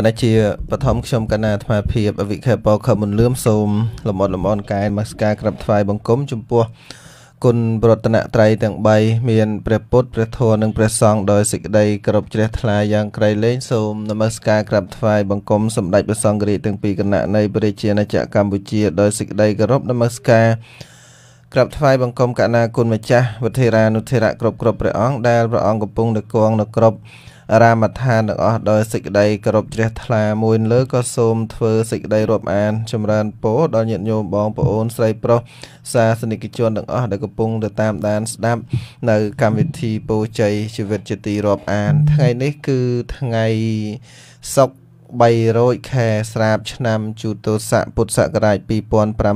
គណៈជាបឋមខ្ញុំកណាអាត្មាភាពអវិខេបខមុនលឿមសូមលំអរលំអរកាយមកស្ការក្រាបថ្វាយបង្គំចំពោះគុណប្រតនត្រ័យទាំង3មានព្រះពុទ្ធព្រះធម៌និងព្រះសង្ឃដោយសេចក្តីគោរពជ្រះថ្លាយ៉ាងក្រៃលែងសូមនមស្ការក្រាបថ្វាយបង្គំសម្តេចព្រះសង្ឃរាជទាំងពីរគណៈនៃព្រះរាជាណាចក្រកម្ពុជាដោយសេចក្តីគោរពនមស្ការក្រាបថ្វាយបង្គំកណាគុណម្ចាស់វធិរានុធិរៈគ្រប់គ្រប់ព្រះអង្គដែលព្រះអង្គកំពុងនគងនគ្រប់គ្រប់រាមដ្ឋានទាំងអស់ដោយសេចក្តីគោរពជ្រះថ្លាមួយលើក៏សូមធ្វើសេចក្តីរាប់អាន ចម្រើនពរដល់ញាតិញោមបងប្អូនស្រីប្រុសសាសនិកជនទាំងអស់ដែលកំពុងទៅតាមដាន ស្ដាប់នៅកម្មវិធីពរជ័យជីវិតជាទីរាប់អានថ្ងៃនេះគឺថ្ងៃសុក្រ300ខែស្រាប ឆ្នាំ ជូតោស័កពុទ្ធសករាជ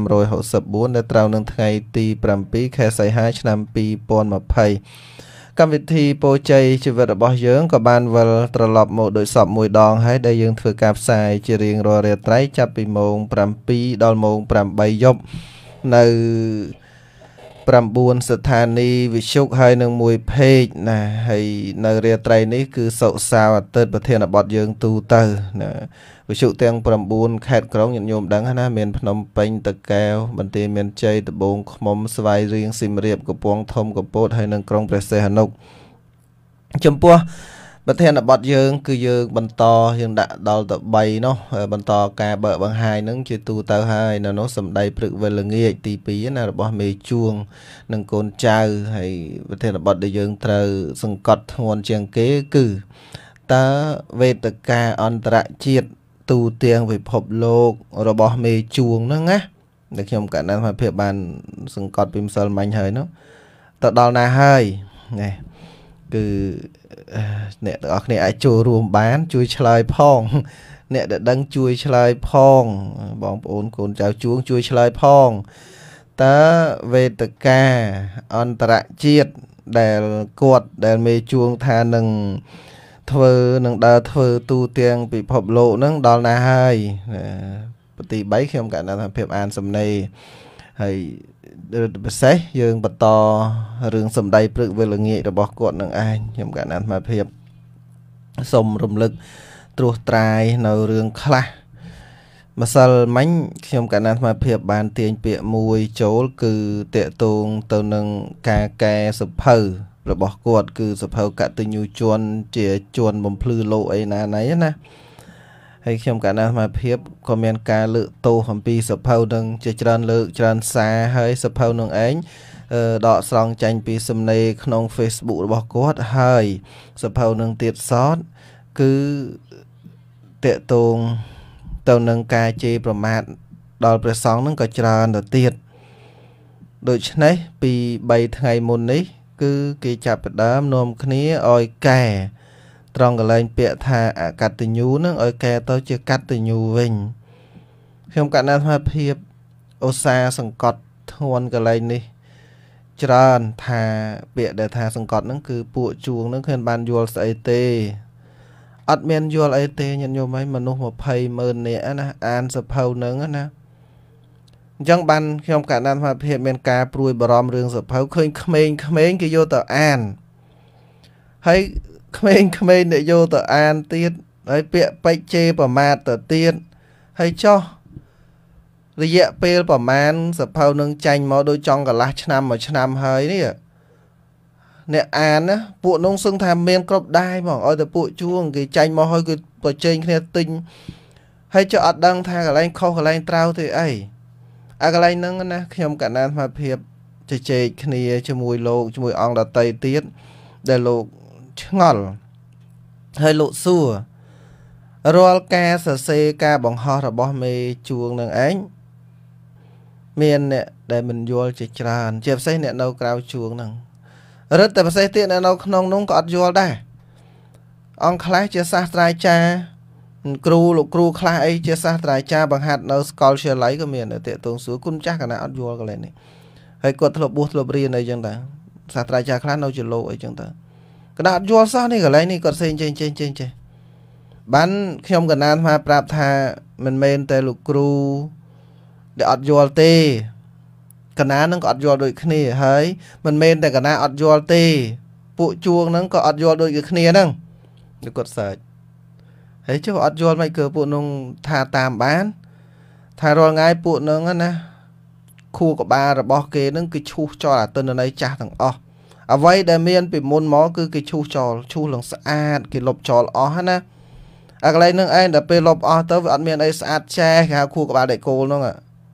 2564នៅត្រូវនឹងថ្ងៃទី7ខែសីហាឆ្នាំ2020កម្មវិធីពោជ័យជីវិតរបស់យើងក៏បានវិលត្រឡប់មកដោយសពមួយដងហើយដែលយើងធ្វើការផ្សាយជារៀងរាល់រាត្រី ចាប់ពីម៉ោង7ដល់ម៉ោង8យប់នៅ9ស្ថានីយវិទ្យុហើយនឹងមួយเพจណាហើយនៅរាត្រី នេះគឺសុកសៅអាទិត្យប្រធានបទយើងទូទៅណាវិសុទាំង9ខេត្តក្រុងញាតិញោមដឹងណាមានភ្នំពេញតកែវបន្ទាយមានជ័យត្បូងឃ្មុំស្វាយរៀងស িম រាបកំពង់ធំកពតហើយនិងក្រុងព្រះសីហនុចំពោះប្រធានបទយើងគឺយើងបន្តយើងដាក់ដល់ទៅ3នោះបន្តការបើកបង្ហាញនឹងជាទូទៅហើយនៅនោះសម្ដីព្រឹកវេលងាចទី2ណារបស់ មេជួងនិងកូនចៅហើយប្រធានបទដែលយើងត្រូវសង្កត់ធ្ងន់ជាងគេគឺតើវេទកាអន្តរជាតិទូទាំងពិភពលោក របស់មេជួងហ្នឹងណាដែលខ្ញុំកណ្ដាលសមភាពបាន សង្កត់ពីម្សិលមិញហើយនោះ ទៅដល់ណាហើយណាគឺអ្នកទាំងអស់គ្នាអាចចូលរួមបាន ជួយឆ្លើយផង អ្នកដែលដឹងជួយឆ្លើយផង បងប្អូនកូនចៅជួងជួយឆ្លើយផងតើវេទិកាអន្តរជាតិដែលគាត់ដែលមេជួងថានឹងធ្វើនឹងដើរធ្វើទូទាំងពិភពលោកនឹងដល់ណាហើយប្រទី3ខ្ញុំកណ្ដាលថាភាពអានសំណេរហើយពិសេសយើងបន្តរឿងសម្ដីព្រឹកវេលាងាយរបស់គាត់នឹងឯងខ្ញុំកណ្ដាលថាភាពសូមរំលឹកត្រួសត្រាយនៅរឿងខ្លះម្សិលមិញខ្ញុំកណ្ដាលអាត្មាភាពបានទាញពាក្យមួយចូលគឺតកតងទៅនឹងការកែសុភៅរបស់គាត់គឺសភៅកតញ្ញូជនជាជនបំភ្លឺលោកអីណាណៃណាហើយខ្ញុំកណ្ដាលសមាភិបក៏មានការលើកទោសអំពីសភៅនឹងជាច្រើនលើកច្រើនសារហើយសភៅនឹងឯងដកស្រង់ចាញ់ពីសំណេរក្នុង Facebook របស់គាត់ហើយសភៅនឹងទៀតសតគឺតកតងទៅនឹងការជេរប្រមាថដល់ព្រះសង្ឃនឹងក៏ច្រើនទៅទៀតដូច្នេះពី3ថ្ងៃមុននេះគឺគេចាប់ផ្ដើមនាំគ្នាឲ្យកែត្រង់កលែងពាក្យថាអកតញ្ញូនឹងឲ្យកែទៅជាកតញ្ញូវិញខ្ញុំកណាត់ថាភាពឧស្សាហ៍សង្កត់ធន់កលែងនេះច្រើនថាពាក្យដែលថាសង្កត់នឹងគឺពួកជួងនឹងឃើញបានយល់ស្អីទេ អត់មានយល់អីទេញាតិញោមឯងមនុស្ស20ម៉ឺននាក់ណាអានសភៅនឹងណាអញ្ចឹងបានខ្ញុំកណ្ដាលសមត្ថភាពមានការព្រួយបារម្ភរឿងសភៅឃើញក្មេងក្មេងគេយកទៅអានហើយក្មេងក្មេងអ្នកយកទៅអានទៀតហើយពាក្យពេចជេរប្រមាថទៅទៀតហើយចោះរយៈពេលប្រមាណសភៅនឹងចាញ់មកដូចចង់កន្លះឆ្នាំមួយឆ្នាំហើយនេះអ្នកអានណាពួកនោះសឹងថាមានគ្រប់ដែរហ្មងឲ្យតែពួកជួងគេចាញ់មកហើយគឺប្រជែងគ្នាទិញហើយចុះអត់ដឹង ថាកន្លែងខុសកន្លែងត្រូវទេអីអាកន្លែងហ្នឹងណាខ្ញុំកណានសមត្ថភាពជជែកគ្នាជាមួយលោកជាមួយអង្គដតីទៀតដែលលោកឆ្ងល់ហើយលោកសួររាល់ការសរសេរការបង្ហោះរបស់ មេជួងនឹងឯងមានអ្នកដែលមិនយល់ជាច្រើនជាពិសេសអ្នកនៅ ក្រៅជួងហ្នឹងរឹតតែពិសេសទៀតអ្នកនៅ ក្នុងនោះក៏អត់យល់ដែរអង្គខ្លះជាសាស្ត្រាចារ្យគ្រូលោកគ្រូខ្លះអីជាសាស្ត្រាចារ្យបង្ហាត់នៅសាកលវិទ្យាល័យក៏មានតែតេតងសួរគុណចាស់កណាអត់យល់កន្លែងនេះហើយគាត់ធ្លាប់បួសធ្លាប់រៀនអីចឹងតាសាស្ត្រាចារ្យខ្លះនៅជាលោកអីចឹងតាកណាអត់យល់សោះនេះកន្លែងនេះគាត់សេងចេញចេញចេញចេះបានខ្ញុំកណានថាប្រាប់ថា មិនមែនតែលោកគ្រូដែលអត់យល់ទេកណានឹងក៏អត់យល់ដូចគ្នា ហើយ មិនមែនតែកណាអត់យល់ទេ ពួកជួងនឹងក៏អត់យល់ដូចគ្នាហ្នឹងគាត់សើចហើយចុះអត់យល់មិនគឺពួកនោះថាតាមបានថារាល់ថ្ងៃពួកនឹងណាខួរក្បាលរបស់គេនឹងគឺឈូសចោលអាទិន្នន័យចាស់ទាំងអស់អ្វីដែលមានពីមុនមក គឺគេឈូសចោលឈូសឡើងស្អាតគេលុបចោលអស់ណាអាកន្លែងនឹងឯងដល់ពេលលុបអស់ទៅវាអត់មានអីស្អាតចែគេហៅខួរក្បាលដែកគោលហ្នឹង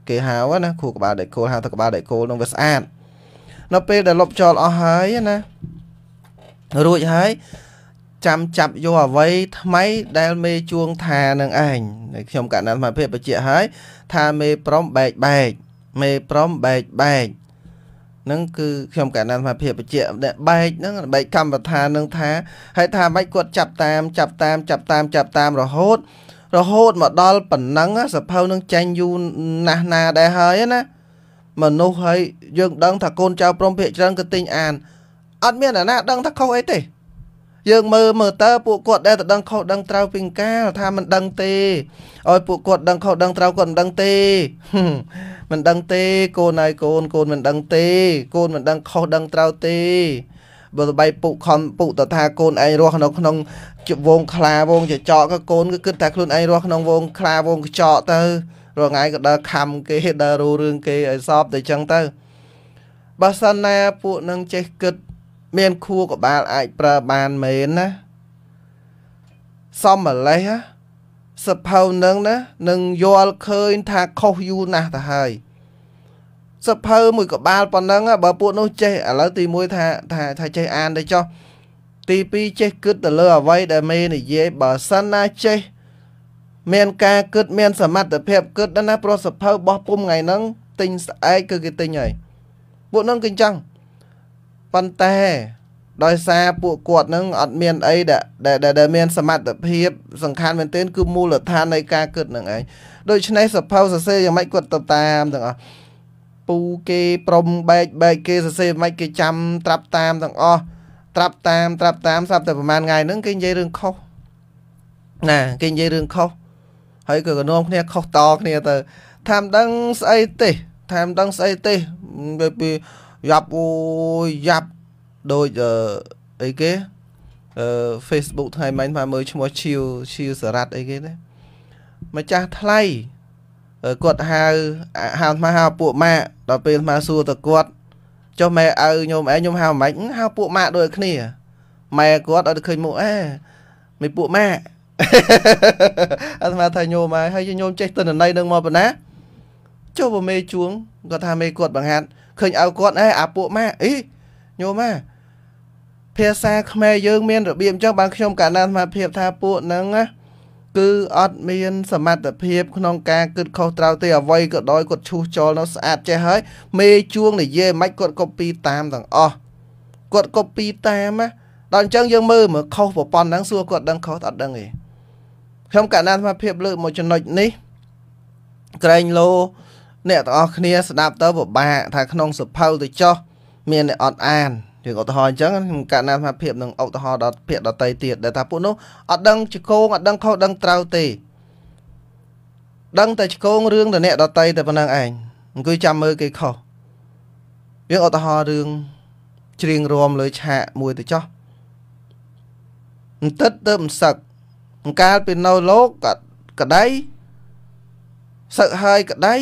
គេហៅណាខួរក្បាលដែកគោលហៅថាក្បាលដែកគោលហ្នឹងវាស្អាតដល់ពេលដែលលុបចោលអស់ហើយណារួចហើយចាំចាប់យកអ្វីថ្មីដែលមេជួងថានឹងឯងខ្ញុំកណ្ដាលសមត្ថភាពបញ្ជាក់ហើយថាមេព្រមបែកបែកមេព្រមបែកបែកនឹងគឺខ្ញុំកណ្ដាលសមត្ថភាពបញ្ជាក់បែកហ្នឹងបែកកម្មវិធាននឹងថាហើយថាម៉េចគាត់ចាប់តាមចាប់តាមចាប់តាមចាប់តាមរហូត រហូតមកដល់ប៉ុណ្ណឹងសភៅនឹងចាញ់យូរណាស់ណាដែរហើយណាមនុស្សហើយយើងដឹងថាកូនចៅព្រមភាកច្រើនគឺទិញអាន អត់មានអ្នកណា ដឹងថាខុសអីទេយើងមើលមើលតើពួកគាត់ដែលតដឹងខុសដឹងត្រូវពីកាល ថាមិនដឹងទេឲ្យពួកគាត់ដឹងខុសដឹងត្រូវគាត់មិនដឹងទេមិនដឹងទេកូនហើយកូនកូនមិនដឹងទេកូនមិនដឹងខុសដឹងត្រូវទេ បើស្បែកពុកខំពុកតថាកូនឯងរស់នៅក្នុងវងខ្លាវងចចកក៏កូនគឺគិតថាខ្លួនឯងរស់ក្នុងវងខ្លាវងកចកទៅរងឯងក៏ដើរខំគេដើររូរឿងគេឲ្យសອບតែចឹងទៅបើសិនណាពួកនឹងចេះគិតមាន ខួរក្បាលអាចប្រើបានមែនណាសំម្លេះសភៅនឹងណានឹងយល់ឃើញថាខុសយូរណាស់ទៅហើយសភៅមួយក្បាលប៉ុណ្ណឹងបើពួកនោះចេះឥឡូវទី1ថាថាថាចេះអានទៅចុះទី2ចេះគិតទៅលើអ្វីដែលមេនិយាយបើសិនណាចេះមាន ការគិតមាន សមត្ថភាពគិតណាព្រោះសភៅបោះពុំថ្ងៃហ្នឹងទិញស្អែកគឺគេទិញហើយពួកនឹងគឺអញ្ចឹងប៉ុន្តែដោយសារពួកគាត់នឹងអត់មានអីដែលដែលមានសមត្ថភាពសំខាន់មែនទែនគឺមូលដ្ឋាននៃការគិតនឹងឯងដូច្នេះសភៅសរសេរយ៉ាងម៉េចគាត់ទៅតាមទាំងអស់ពូគេប្រំបែកបែក គេសរសេរមិនគេចាំត្រាប់តាមទាំងអស់ត្រាប់តាមត្រាប់តាមស្រាប់តែប្រហែលថ្ងៃហ្នឹងគេនិយាយរឿងខុសណាគេនិយាយរឿងខុសហើយក៏កនោមគ្នាខុសតគ្នាទៅថាមិនដឹងស្អីទេថាមិនដឹងស្អីទេពីយ៉ាប់អូយយ៉ាប់ដូចអីគេអឺ Facebook ថ្ងៃមិញមកមើលឈ្មោះឈៀវឈៀវសារ៉ាត់អីគេណាម្ចាស់ថ្លៃគាត់ហៅហៅមកហៅពួកម៉ាក់ដល់ពេលមកសួរទៅគាត់ចុះម៉ែឪខ្ញុំឯងខ្ញុំហៅមិនហៅពួកម៉ាក់ដូចគ្នាម៉ែគាត់អត់ឃើញមុខអេមិនពួកម៉ាក់អត់មកថាញោមហើយហើយញោមចេះតិនន័យនឹងមកប៉ុណ្ណាចុះបើមេជួងគាត់ថាមេគាត់បង្ហាត់ឃើញអើគាត់ឯងអាពួកម៉ាអីញោមម៉ាភាសាខ្មែរយើង មានរបៀបអញ្ចឹងបានខ្ញុំកណ្ដាលអាភិបថាពួកហ្នឹងណាគឺអត់មានសមត្ថភាព ក្នុងការគិតខុសត្រូវទេអ្វីក៏ដោយគាត់ឈូសចោលនៅស្អាតចេះហើយមេជួងនិយាយមិនគាត់កូពីតាមទាំងអស់គាត់កូពីតាមណាដល់អញ្ចឹងយើង មើលមើលខុសប្រព័ន្ធហ្នឹងសួរគាត់ដឹងខុសអត់ដឹងទេខ្ញុំកណ្ដាលអាភិបលើកមកចំណុចនេះក្រែងលោអ្នកទាំងអស់គ្នាស្ដាប់ទៅពិបាកថាក្នុងសភៅទៅចោះមានអ្នកអត់អានយើងឧទាហរណ៍អញ្ចឹងខ្ញុំកាលណាថាភាពនឹងឧទាហរណ៍ដល់ភាកដតីទៀតដែលថាពួកនោះអត់ដឹងជគងអត់ដឹងខុសដឹងត្រូវទេដឹងតែជគងរឿងតអ្នកដតីតែប៉ុណ្ណឹងឯងអង្គុយចាំមើលគេខុសយើងឧទាហរណ៍រឿងច្រៀងរួមលើឆាកមួយទៅចោះអន្តិតទៅមិនសឹកអង្កាលពីនៅលោកក៏ក្តីសឹកហើយក្តី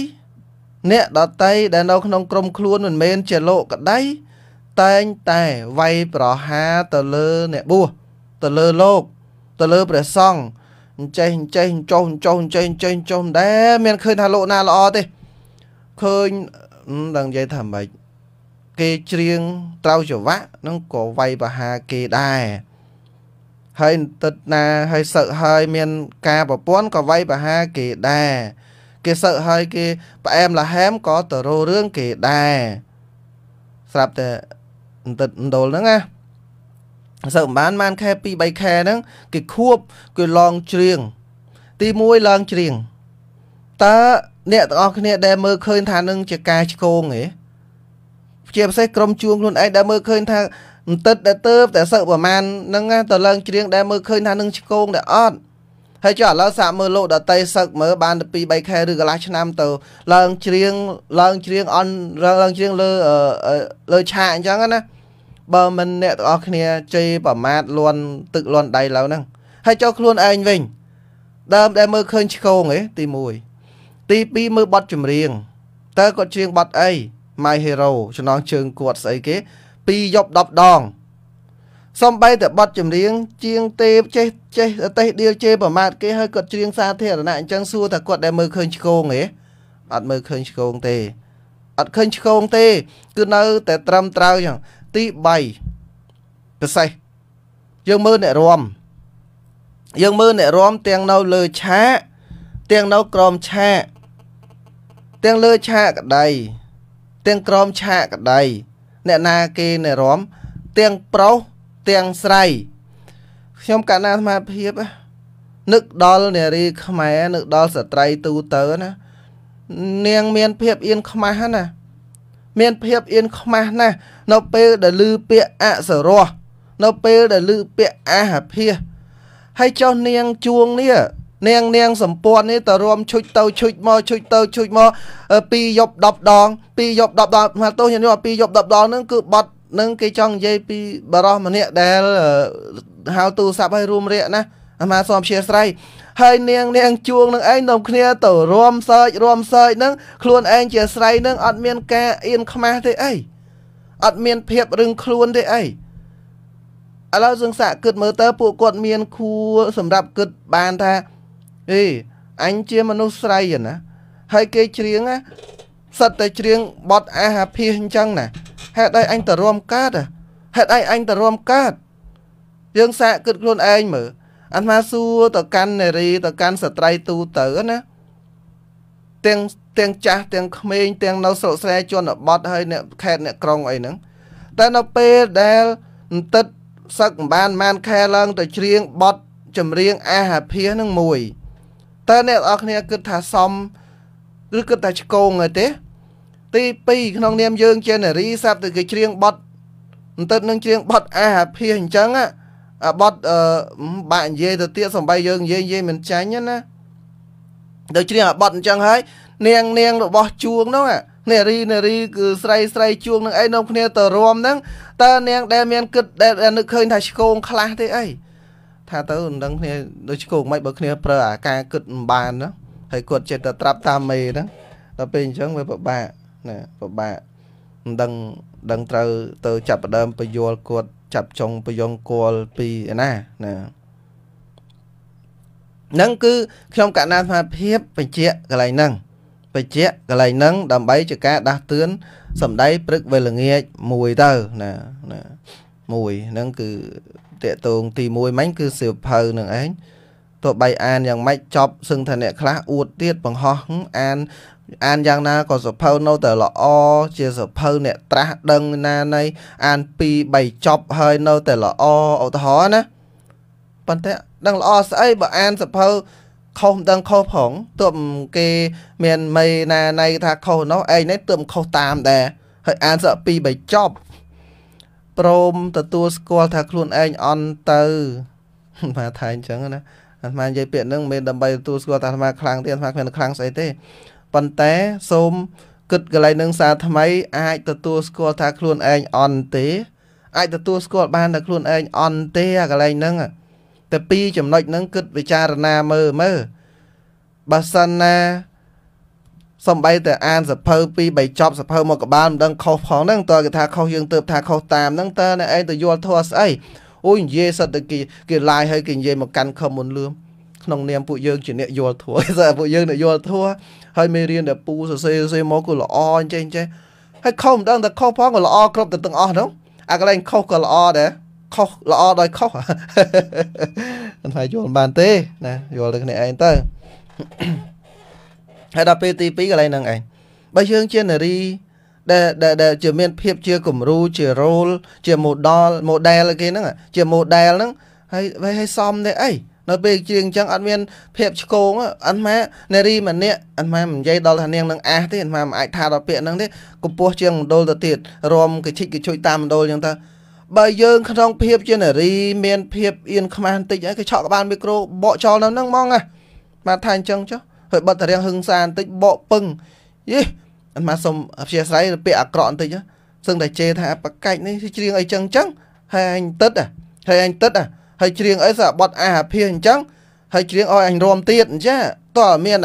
អ្នកដតីដែលនៅក្នុងក្រុមខ្លួនមិនមែនជាលោកក្តីតែងតែវាយប្រហារទៅលើអ្នកបួសទៅលើលោក ទៅលើព្រះសង្ឃអញ្ចេះអញ្ចេះអញ្ចោះអញ្ចោះអញ្ចេះអញ្ចេះអញ្ចោះមិនដែរមាន ឃើញថាលោកណាល្អទេឃើញដល់និយាយថាម៉េចគេច្រៀងត្រៅចវៈនឹងក៏វាយប្រហារគេដែរ ហើយទឹកណាហើយសឹកហើយមាន ការប្រពន្ធក៏វាយប្រហារគេដែរគេសើចហើយគេផ្អែមលហែមក៏ទៅរោរឿងគេដែរស្រាប់តែអន្តិតអណ្ដូលហ្នឹងណាសើមិនបានបានខែ2 3ខែហ្នឹងគេខួបគេឡងច្រៀងទី1ឡើងច្រៀងតើអ្នកទាំងអស់គ្នាដែលមើលឃើញថានឹងជាការឆ្កងហ៎ជាពិសេសក្រុមជួងខ្លួនឯងដែលមើលឃើញថាអន្តិតដែលទៅតែសឹកប្រមាណហ្នឹងទៅឡើងច្រៀងដែលមើលឃើញថានឹងឆ្កងដែលអត់ហើយចុះឥឡូវសាកមើលលោកដតីសឹកមើលបាន2 3ខែឬកន្លះឆ្នាំទៅឡើងច្រៀងឡើងច្រៀងអនឡើងច្រៀងលើលើឆាកអញ្ចឹងណាបើមិនអ្នកទាំងអស់គ្នាជេរប្រមាថលន់ទឹកលន់ដៃឡូវហ្នឹងហើយចុះខ្លួនឯងវិញដើមដែលមើលឃើញឆ្កងឯទី1ទី2មើលបတ်ចម្រៀងតើគាត់ច្រៀងបတ်អី My Hero ចំណងជើង គាត់ស្អីគេ2យប់10ដងសំបីតែបတ်ចម្រៀងជាងទេពចេះចេះតេះដៀលជេរប្រមាថគេហើយគាត់ច្រៀងសាធារណៈអញ្ចឹងសួរថាគាត់ដែលមើលឃើញឆ្កងហ៎អត់មើលឃើញឆ្កងទេអត់ឃើញឆ្កងទេ គឺនៅតែត្រឹមត្រូវចឹងទី3ប្រសេះយើងមើលអ្នករំយើងមើលអ្នករំទាំងនៅលើឆាកទាំងនៅក្រោមឆាកទាំងលើឆាកក្តីទាំងក្រោមឆាកក្តីអ្នកណាគេអ្នករំទាំងប្រុសទាំងស្រីខ្ញុំកាលណាអាត្មាភាពនឹកដល់នារីខ្មែរនឹកដល់ស្ត្រីទូទៅណា នាងមានភាពអៀនខ្មាស់ណាមានភាពអៀនខ្មាស់ណាស់នៅពេលដែលឮពាក្យអសរោះនៅពេលដែលឮពាក្យអាហភាសហើយចុះនាងជួងនេះនាង នាងសម្ពន្ធនេះទៅរួមឈុចទៅឈុចមកឈុចទៅឈុចមកពីយប់10ដងពីយប់10ដងមកទោះខ្ញុំពីយប់10ដងហ្នឹងគឺបាត់នឹងគេចង់និយាយពីបរោះម្នាក់ដែលហៅទូរស័ព្ទឲ្យរួមរាកណាអាមាសូមអធិស្ឋានហើយ នាងនាងជួងនឹងឯងនាំគ្នាទៅរួមសើចរួមសើចនឹងខ្លួនឯងជាស្រីនឹងអត់មានការអៀនខ្មាស់ទេអីអត់មាន ភាពរឹងខ្លួនទេអីឥឡូវសង្សាគិតមើលទៅពួកគាត់មានគួរសម្រាប់គិតបានថាអេអញជាមនុស្សស្រីណា ហើយគេច្រៀងណាសិតតែច្រៀងបត់អាហាភិសអញ្ចឹងណាហេតុអីអញទៅរួមកើតហេតុអីអញទៅរួមកើតយើងសាកគិតខ្លួនឯងមើលអាត្មាសួរទៅកាន់នារីទៅកាន់ស្ត្រីទូទៅណាទាំងទាំងចាស់ទាំងក្មេងទាំងនៅស្រុកស្រែជនបទហើយអ្នកខេតអ្នកក្រុងអីហ្នឹងតែនៅពេលដែលអន្តិតសឹកមិនបានមិនខែឡើងទៅច្រៀងបត់ចម្រៀងអាហាភាសនឹងមួយតើអ្នកនរអគ្នាគិតថាសមឬគិតថាឆ្កងទេទី2ក្នុងនាមយើងជានារីសັບទៅគេច្រៀងបត់អន្តិតនឹងច្រៀងបត់អះអាភិសអញ្ចឹងអាបត់អឺបាក់និយាយទៅទៀតសំបីយើងនិយាយនិយាយមិនចាញ់ណាទៅច្រៀងអាបត់អញ្ចឹងហើយ នាងនាង របស់ជួងនោះអានារីនារីគឺស្រីស្រីជួងនឹងអីនាំគ្នាទៅរួមហ្នឹងតើនាង ដែលមានគិតដែលនឹកឃើញថាឆ្កោងខ្លះទេអីថាទៅមិនដឹងគ្នាដូចឆ្កោងមិនបើគ្នា ប្រើអាការគិតមិនបានណាហើយគាត់ចិត្តតែត្រាប់តាមមេហ្នឹងដល់ពេលអញ្ចឹងវាពិបាកណាពិបាកមិនដឹងដឹងត្រូវទៅចាប់ដើមបយលគាត់ចាប់ចុងបយងគល់ពីឯណាណានឹងគឺ ខ្ញុំកណាសមាភាព បញ្ជាក់កន្លែងហ្នឹងបញ្ជាក់កន្លែងហ្នឹងដើម្បីជាការដាស់តឿនសម្ដីព្រឹកវេលាងាចមួយទៅណាណាមួយហ្នឹងគឺតកតងទី1មិញគឺសៀវភៅនឹងឯងទោះបីអានយ៉ាងម៉េចចប់សឹងថាអ្នកខ្លះអួតទៀតបង្ហោះអានអានយ៉ាងណាក៏សភៅនៅតែល្អជាសភៅអ្នកត្រាស់ដឹងណានៃអាន2 3ចប់ហើយនៅតែល្អឧទាហរណ៍ណាប៉ុន្តែដឹងល្អស្អីបើអានសភៅខុសមិនដឹងខុសផងទើបគេមានមេណាណៃថាខុសនោះឯងនេះទើបខុសតាមដែរហើយអានសឹក2 3ចប់ព្រមទទួលស្គាល់ថាខ្លួនឯងអន់ទៅបាទថាអញ្ចឹងណាអាត្មានិយាយពាក្យហ្នឹងមិនមែនដើម្បីទទួលស្គាល់ថាអាត្មាខ្លាំងទេអាត្មាគ្មានខ្លាំងស្អីទេប៉ុន្តែសូមគិតកន្លែងនឹងសារថ្មីអាចទទួលស្គាល់ថាខ្លួនឯងអន់ទេអាចទទួលស្គាល់បានថាខ្លួនឯងអន់ទេអាកន្លែងហ្នឹងតែពីរចំណុចហ្នឹងគិតពិចារណាមើលមើលបើសិនណាសំបីតែអានសភៅពីរបីចប់សភៅមកក្បាលមិនដឹងខុសផងហ្នឹងតើគេថាខុសយើង ទៅថាខុសតាមហ្នឹងតើអ្នកឯងទៅយល់ធម៌ស្អីអូយនិយាយសិតតែគេគេឡាយហើយគេនិយាយមកកាន់ខំមុនលឿមក្នុងនាមពួកយើងជាអ្នកយល់ធម៌តែពួកយើងអ្នកយល់ធម៌ហើយមេរៀនដែលពូសរសេរសរសេរមកក៏ល្អអញ្ចេះអញ្ចេះហើយខុសមិនដឹងតែខុសផងក៏ល្អគ្រប់ទៅទាំងអស់ហ្នឹងអាកន្លែងខុសក៏ល្អដែរខុសល្អដោយខុសមិនថាយល់បានទេណាយល់ទៅគ្នាឯងទៅហើយដល់ពេលទី2កន្លែងហ្នឹងឯងបើយើងជានារីដែលដែលជាមានភាពជាគំរូ ជា role ជា model model គេហ្នឹងជា model ហ្នឹង ហើយហើយសមទេអីនៅពេលជាងអញ្ចឹងអត់មានភាពឆ្កងអត់ម៉ែនារីម្នាក់អត់ម៉ែមិននិយាយដល់ថានាងនឹងអះទេអត់ម៉ែមិនអាចថាដល់ពាក្យហ្នឹងទេកំពោះជាងមណ្ឌលទៅទៀតរំកិច្ចិចកិជួយតាមមណ្ឌលអញ្ចឹងទៅបើយើងក្នុងភាពជានារីមានភាពអៀនខ្មាស់បន្តិចហើយគេឆក់ក្បាលមីក្រូបកចោលនៅហ្នឹងហ្មងណាបាទថាអញ្ចឹងចុះហើយបិទតារាងហឹងសាបន្តិចបកពឹងយេអត់មកសុំអព្យាស្រ័យពាក្យអាក្រក់បន្តិចណាសឹងតែជេរថាបកាច់នេះជ្រៀងអីចឹងចឹងហើយអញទឹកហើយអញទឹកអាហើយច្រៀងអីសាបត់អាអាភិសអញ្ចឹងហើយច្រៀងឲ្យអញរំទៀតអញ្ចឹងតើមាន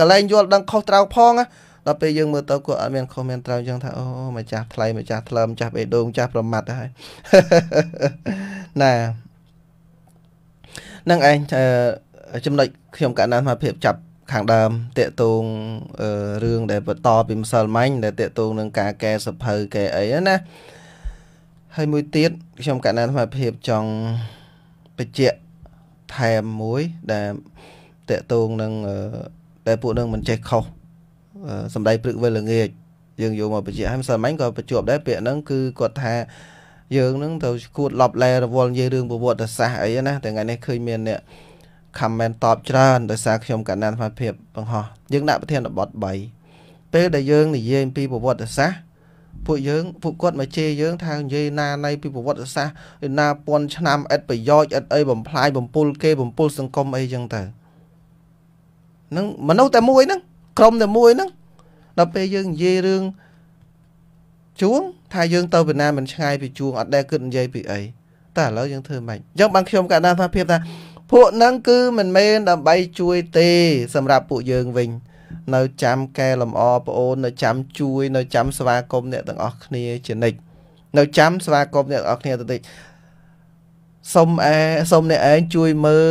កលែងយល់ដឹងខុសត្រូវផងដល់ពេលយើងមើលទៅគាត់អត់មានខុសមានត្រូវអញ្ចឹងថាអូម្ចាស់ថ្លៃម្ចាស់ថ្លើមម្ចាស់បេះដូងម្ចាស់ប្រមាត់ហើយណានឹងឯងចំណុចខ្ញុំកណ្ដាលមកភាពចាប់ខាងដើមតេតងរឿងដែលបន្តពីម្សិលមិញដែលតេតងនឹងការកែសភៅកែអីណាហើយមួយទៀតខ្ញុំកណ្ដាលមកភាពចង់បញ្ជាក់ថែមមួយដែលតកតងនឹងដែលពួកនឹងមិនចេះខុសសំដី ព្រឹកវេលាល្ងាចយើងយកមកបញ្ជាក់ហើយមិនសិនមិញក៏បញ្ជាក់ដែរពាក្យហ្នឹងគឺគាត់ថាយើងហ្នឹងទៅគួតឡប់ឡែរវល់និយាយរឿងប្រវត្តិសាស្ត្រអីណាតែថ្ងៃនេះឃើញមានអ្នក comment តបច្រើនដោយសារខ្ញុំកណ្ដាលអាភិបបង្ហោះយើងដាក់ប្រធានបទ3ពេលដែលយើងនិយាយអំពីប្រវត្តិសាស្ត្រពួកយើងពួកគាត់មកជេរយើងថានិយាយណានៃពីប្រវត្តិសាស្ត្រណាពាន់ឆ្នាំឥតប្រយោជន៍ឥតអីបំផ្លាញបំពុលគេបំពុលសង្គមអីចឹងទៅនឹងមនុស្សតែមួយហ្នឹងក្រុមតែមួយហ្នឹងដល់ពេលយើងនិយាយរឿងជួងថាយើងទៅពីណាមិនឆ្ងាយពីជួងអត់ដែលគិតនិយាយពីអីតែឥឡូវយើងធ្វើម៉េចអញ្ចឹងបានខ្ញុំកណ្ដាលថាភាពថាពួកហ្នឹងគឺមិនមែនដើម្បី ជួយ ទេសម្រាប់ពួកយើងវិញនៅចាំកែលម្អប្អូននៅចាំជួយនៅចាំស្វាគមន៍អ្នកទាំងអស់គ្នាជានិច្ចនៅចាំស្វាគមន៍អ្នកទាំងអស់គ្នាទៅតិចសុំអែសុំអ្នកឯងជួយមើល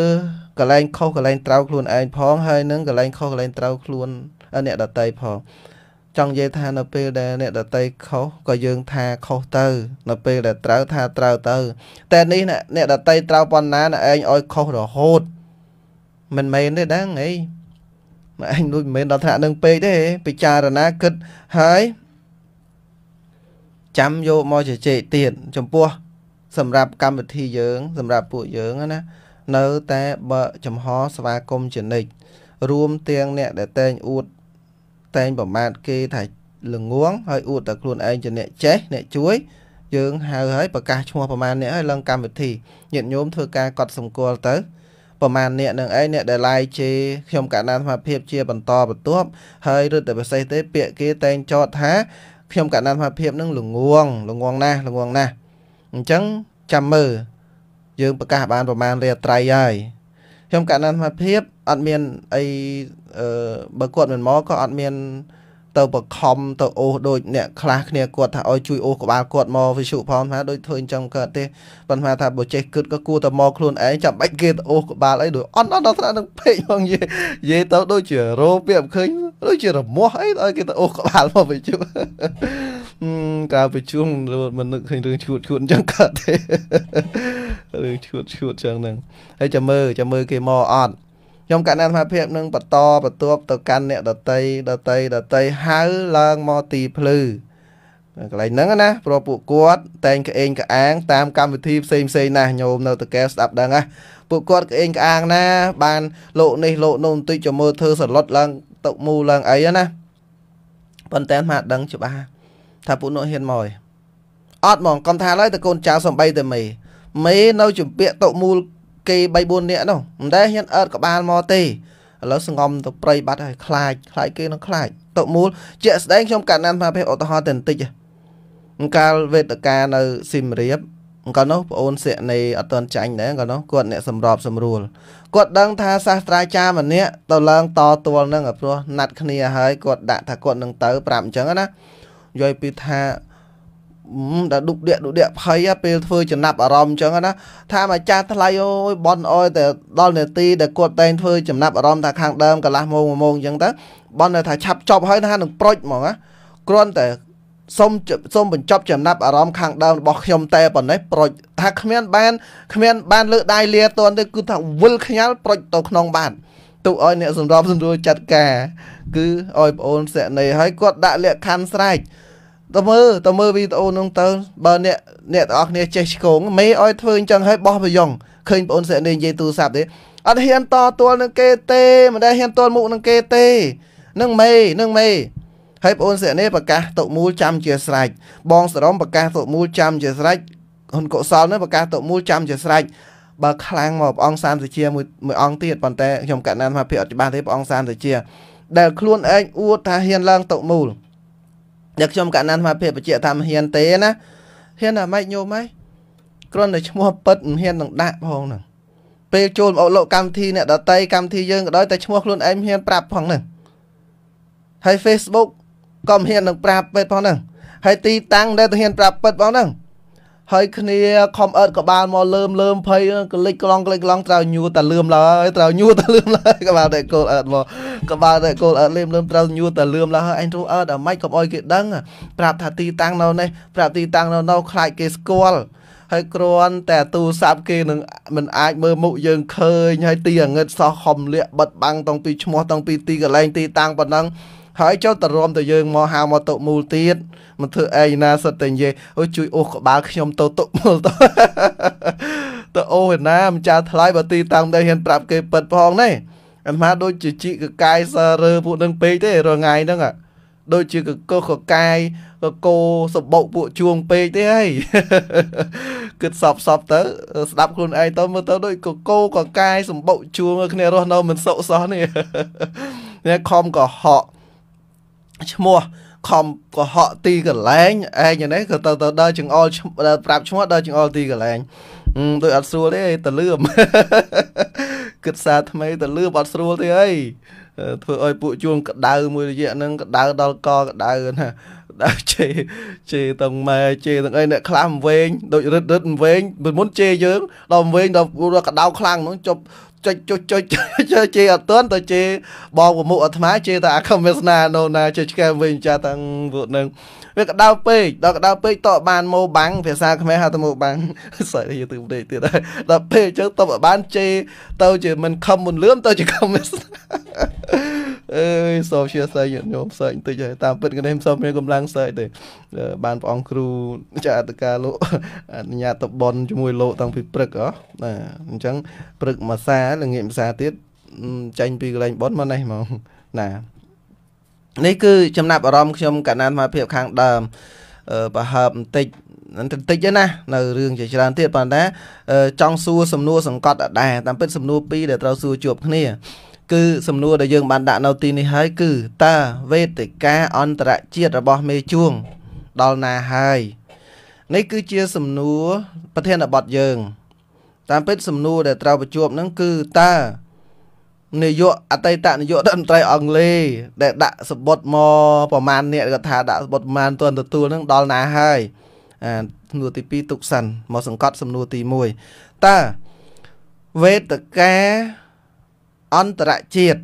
កលែងខុសកលែងត្រូវខ្លួនឯងផងហើយនឹងកលែងខុសកលែងត្រូវខ្លួន អ្នកដតីផងចង់និយាយថានៅពេលដែលអ្នកដតីខុសក៏យើងថាខុសទៅ នៅពេលដែលត្រូវថាត្រូវទៅ តែនេះអ្នកដតីត្រូវប៉ុណ្ណាឯងឲ្យខុសរហូតមិនមែនទេដឹងអីមកឯងដូចមិនមែនដល់ថ្នាក់នឹងពេកទេ ពិចារណាគិតហើយចាំយកមកជជែកទៀតចំពោះសម្រាប់កម្មវិធីយើងសម្រាប់ពួកយើងណា នៅតែបើចំហស្វាគមន៍ជនិតរួមទាំងអ្នកដែលតែងអួតតែងប្រមាថគេថាល្ងងហើយអួតតែខ្លួនឯងជាអ្នកចេះអ្នកជួយយើងហៅហើយប្រកាសឈ្មោះប្រមាណអ្នកហើយឡើងកម្មវិធីញាតិញោមធ្វើការកត់សម្គាល់ទៅប្រមាណអ្នកនឹងឯងអ្នកដែលឡាយជេខ្ញុំកណ្ដាលសមត្ថភាពជាបន្តបន្ទាប់ហើយរឹតតែពិសេសទេពាក្យគេតែងចោទថាខ្ញុំកណ្ដាលសមត្ថភាពនឹងល្ងងល្ងងណាស់ល្ងងណាស់អញ្ចឹងចាំមើលយើង ប្រកាសបានប្រមាណរាត្រីហើយខ្ញុំកណ្ដាលសមត្ថភាពអត់មានអីបើគាត់មិនមកក៏អត់មានអឺទៅបខំទៅអូសដូចអ្នកខ្លះគ្នាគាត់ថាឲ្យជួយអូសក្បាលគាត់មកវិសុផងថាដូចធ្វើអញ្ចឹងកើតទេប៉ុន្តែថាបើចេះគិតក៏គួរតែមកខ្លួនឯងចាំបាច់គេទៅអូសក្បាលអីដូចអន់អន់ដល់ស្ដាប់នឹងពេកផងនិយាយទៅ ដូចជារោពាកមិនឃើញដូចជារមាស់អីឲ្យគេទៅអូសក្បាលមកវិសុការប្រជុំមិននឹកឃើញរឿងឈួតឈួតអញ្ចឹងកើតទេរឿងឈួតឈួតអញ្ចឹងហ្នឹងហើយចាំមើលចាំមើលគេមកអត់ខ្ញុំកណ្ដាលអាភិបនឹងបន្តបន្ទាប់ទៅកាន់អ្នកដតីដតីដតីហៅឡើងមកទីភ្លឺកន្លែងហ្នឹងណាព្រោះពួកគាត់តែងក្អេងក្អាងតាម កម្មវិធីផ្សេងផ្សេងណាស់ញោមនៅតកែស្ដាប់ដឹងណាពួកគាត់ក្អេងក្អាងណា បាន លោកនេះលោកនោះបន្តិចចាំមើលធ្វើសឡុតឡើងតុកមូលឡើងអីណាប៉ុន្តែអាដឹងច្បាស់ថាពួកនោះហ៊ានមកអត់ហ្មងកំថាឡើយតកូនចៅសំបីតែមេមេនៅជំពាក់តុកមូលគេ3 4នាក់នោះមិនដែរហ៊ានអើតក្បាលមកទេឥឡូវសង្ងំទៅព្រៃបាត់ហើយខ្លាចខ្លាចគេនឹងខ្លាចតុមូលជាក់ស្ដែងខ្ញុំកាត់ណានថាភាពឧទាហរណ៍តែបន្តិចហ្នឹងកាលវេទកានៅស៊ីមរៀបអង្គនោះប្អូនសិនីអត់តន់ចាញ់ដែរអង្គនោះគាត់អ្នកសម្របសម្រួលគាត់ដឹង ថាសាស្ត្រាចារ្យម្នាក់ទៅឡើងតតល់នឹងព្រោះណាត់គ្នាហើយគាត់ដាក់ថាគាត់នឹងទៅប្រាប់អញ្ចឹងណាយល់ពីថាដល់ឌុកដៀកឌុកដៀកភ័យពេលធ្វើចំណាប់អារម្មណ៍អញ្ចឹងណាថាអាចារ្យថ្លៃអូយបនអើយតែដល់នាទីដែលគាត់តែងធ្វើចំណាប់អារម្មណ៍ថាខាងដើមកន្លះម៉ោងម៉ោងអញ្ចឹងទៅបនថាឆាប់ចប់ហើយថានឹងប្រុចហ្មងណាគ្រាន់តែសូមសូមបញ្ចប់ចំណាប់អារម្មណ៍ខាងដើមរបស់ខ្ញុំតែប៉ុណ្ណេះប្រុចថាគ្មាន បានគ្មាន បានលើដៃលាតន់ទេគឺថាវិលខ្ញាល់ប្រុចទៅក្នុងបានទុកឲ្យអ្នកសម្របសម្រួលចាត់ការគឺឲ្យបងអូនសិនីឲ្យគាត់ដាក់លក្ខខណ្ឌស្រេចតើមើលតើមើលវីដេអូនោះទៅបើអ្នកអ្នកទាំងអស់គ្នាចេះឆ្កងមេឲ្យធ្វើអញ្ចឹងឲ្យបោះប្រយ៉ងឃើញបងអូនសេនីនិយាយទូរស័ព្ទទេអត់ហ៊ានតទល់នឹងគេទេមិនដែលហ៊ានតល់មុខនឹងគេទេនឹងមេនឹងមេហើយបងអូនសេនីប្រកាសតុមូលចាំជាស្រេចបងសរំប្រកាសតុមូលចាំជាស្រេចហ៊ុនកុសលនឹងប្រកាសតុមូលចាំជាស្រេចបើខ្លាំងមកព្រះអង្គសានសាជាមួយមួយអង្គទៀតប៉ុន្តែខ្ញុំកណ្ណានមកភាអត់ច្បាស់ទេព្រះអង្គសានសាជា ដែលខ្លួនឯងអួតថាហ៊ានឡើងតុមូលដែលខ្ញុំកណ្ណានអាភិបបញ្ជាក់ថាមិនហ៊ានទេណាហ៊ានតែម៉េចញោមហីគ្រាន់តែឈ្មោះពិតមិនហ៊ាននឹងដាក់ផងហ្នឹងពេលចូលមកលោកកម្មវិធីអ្នក ដតីកម្មវិធីយើងក៏ដោយតែឈ្មោះខ្លួនឯងមិនហ៊ានប្រាប់ផងហ្នឹងហើយ Facebook ក៏មិនហ៊ាននឹងប្រាប់ពេតផងហ្នឹងហើយទីតាំងដែលទៅហ៊ានប្រាប់ពេតផងហ្នឹងហើយគ្នាខំអត់ក៏បានមកលើមលើមភ័យក្លិចក្លងក្លិចក្លងត្រូវញួរតែលឿមឡើយត្រូវញួរតែលឿមឡើយក៏បានតែគោលអត់មកក៏បានតែគោលអត់លេមលើមត្រូវញួរតែលឿមឡើយអញទូអត់អាម៉េចក៏អុយគេដឹងប្រាប់ថាទីតាំងនៅនេះប្រាប់ទីតាំងនៅនោះខ្លាចគេស្គាល់ហើយគ្រាន់តែទូរស័ព្ទគេនឹងមិនអាចមើលមុខយើងឃើញហើយទីអងឹតសោះខំលាក់បិទបាំងតាំងពីឈ្មោះតាំងពីទីកន្លែងទីតាំងប៉ុណ្ណឹងហើយចូលតរំទៅយើងមកហៅមកតុមូលទៀតមិនធ្វើឯណាសិតតែនិយាយអូជួយអូសក្បាលខ្ញុំទៅតុមូលទៅទៅអូសណាមិនចាថ្លៃបើទីតាំងដែរហ៊ានប្រាប់គេពិតផងណែអាត្មាដូចជាជីកកាយសរើពួកនឹងពេកទេរាល់ថ្ងៃហ្នឹងដូចជាកកកកាយកកោសបោកពួកជួងពេកទេហើយគិតសពសពទៅស្ដាប់ខ្លួនឯងទៅមើលទៅដូចកកោកកាយសម្បោកជួងគ្នារស់នៅមិនសុខសោះនេះអ្នកខំកុហកឈ្មោះខំកុហកទីកន្លែងឯងនេះក៏ទៅទៅដល់ចង្អុលប្រាប់ឈ្មោះដល់ចង្អុលទីកន្លែងដូចអត់ស្រួលទេតលឿមគិតសារថ្មីតលឿមអត់ស្រួលទេអីធ្វើឲ្យពួកជួងក្តៅមួយរយៈហ្នឹងក្តៅដល់កក្តៅណាក្តៅជេជេទាំងម៉ែជេទាំងអីអ្នកខ្លះវែងដូចរឹតរឹតវែងមុនជេយើងដល់វែងដល់ក្តៅខ្លាំងហ្នឹងចប់ចុចចុចចុចជេអត់តន់ទៅជេបងប្រមុខអាត្មាជេតែអាខំវាសនានោណាជេឆ្កែវិញចាតាំងពួកនឹងវាកដៅពេកដល់កដៅពេកតបានម៉ូបាំងភាសាខ្មែរហៅទៅម៉ូបាំងសើយូទូបនេះទៀតហើយដល់ពេកចឹងតបបានជេទៅជាមិនខំមិនលឿនទៅជាខំវាសនាអើយសោជាសើចញោមសើចបន្តិចហើយតាមពិតគេមិនសោមានកម្លាំងសើចទេ បានព្រះអង្គគ្រូចាអត្តការលោកអនុញ្ញាតតបនជាមួយលោកតាំងពីព្រឹកអោះណាអញ្ចឹងព្រឹកមួយសាល្ងាចមួយសាទៀតចាញ់ពីកន្លែងបនមកនេះហ្មងណានេះគឺចំណាប់អារម្មណ៍ខ្ញុំកណ្ដាលអាភិបខាងដើមប្រហើបបន្តិចបន្តិចណានៅរឿងជាច្រើនទៀតប៉ុន្តែចង់សួរសំណួរសង្កត់ដដែលតាមពិតសំណួរពីរដែលត្រូវសួរជួបគ្នាគឺសំណួរដែលយើងបានដាក់នៅទីនេះហើយគឺតើវេទិកាអន្តរជាតិរបស់មេជួងដល់ណាហើយនេះគឺជាសំណួរប្រធានបទយើង តាមពិតសំណួរដែលត្រូវបញ្ជាប់នឹងគឺតើនាយកអតីតនាយករដ្ឋមន្ត្រីអង់គ្លេសដែលដាក់សបុតមកប្រមាណអ្នកគាត់ថាដាក់សបុតប្រមាណទាន់ទទួលនឹងដល់ណាហើយអាសំណួរទី2ទុកសិនមកសង្កត់សំណួរទី1តើវេទិកាអន្តរជាតិ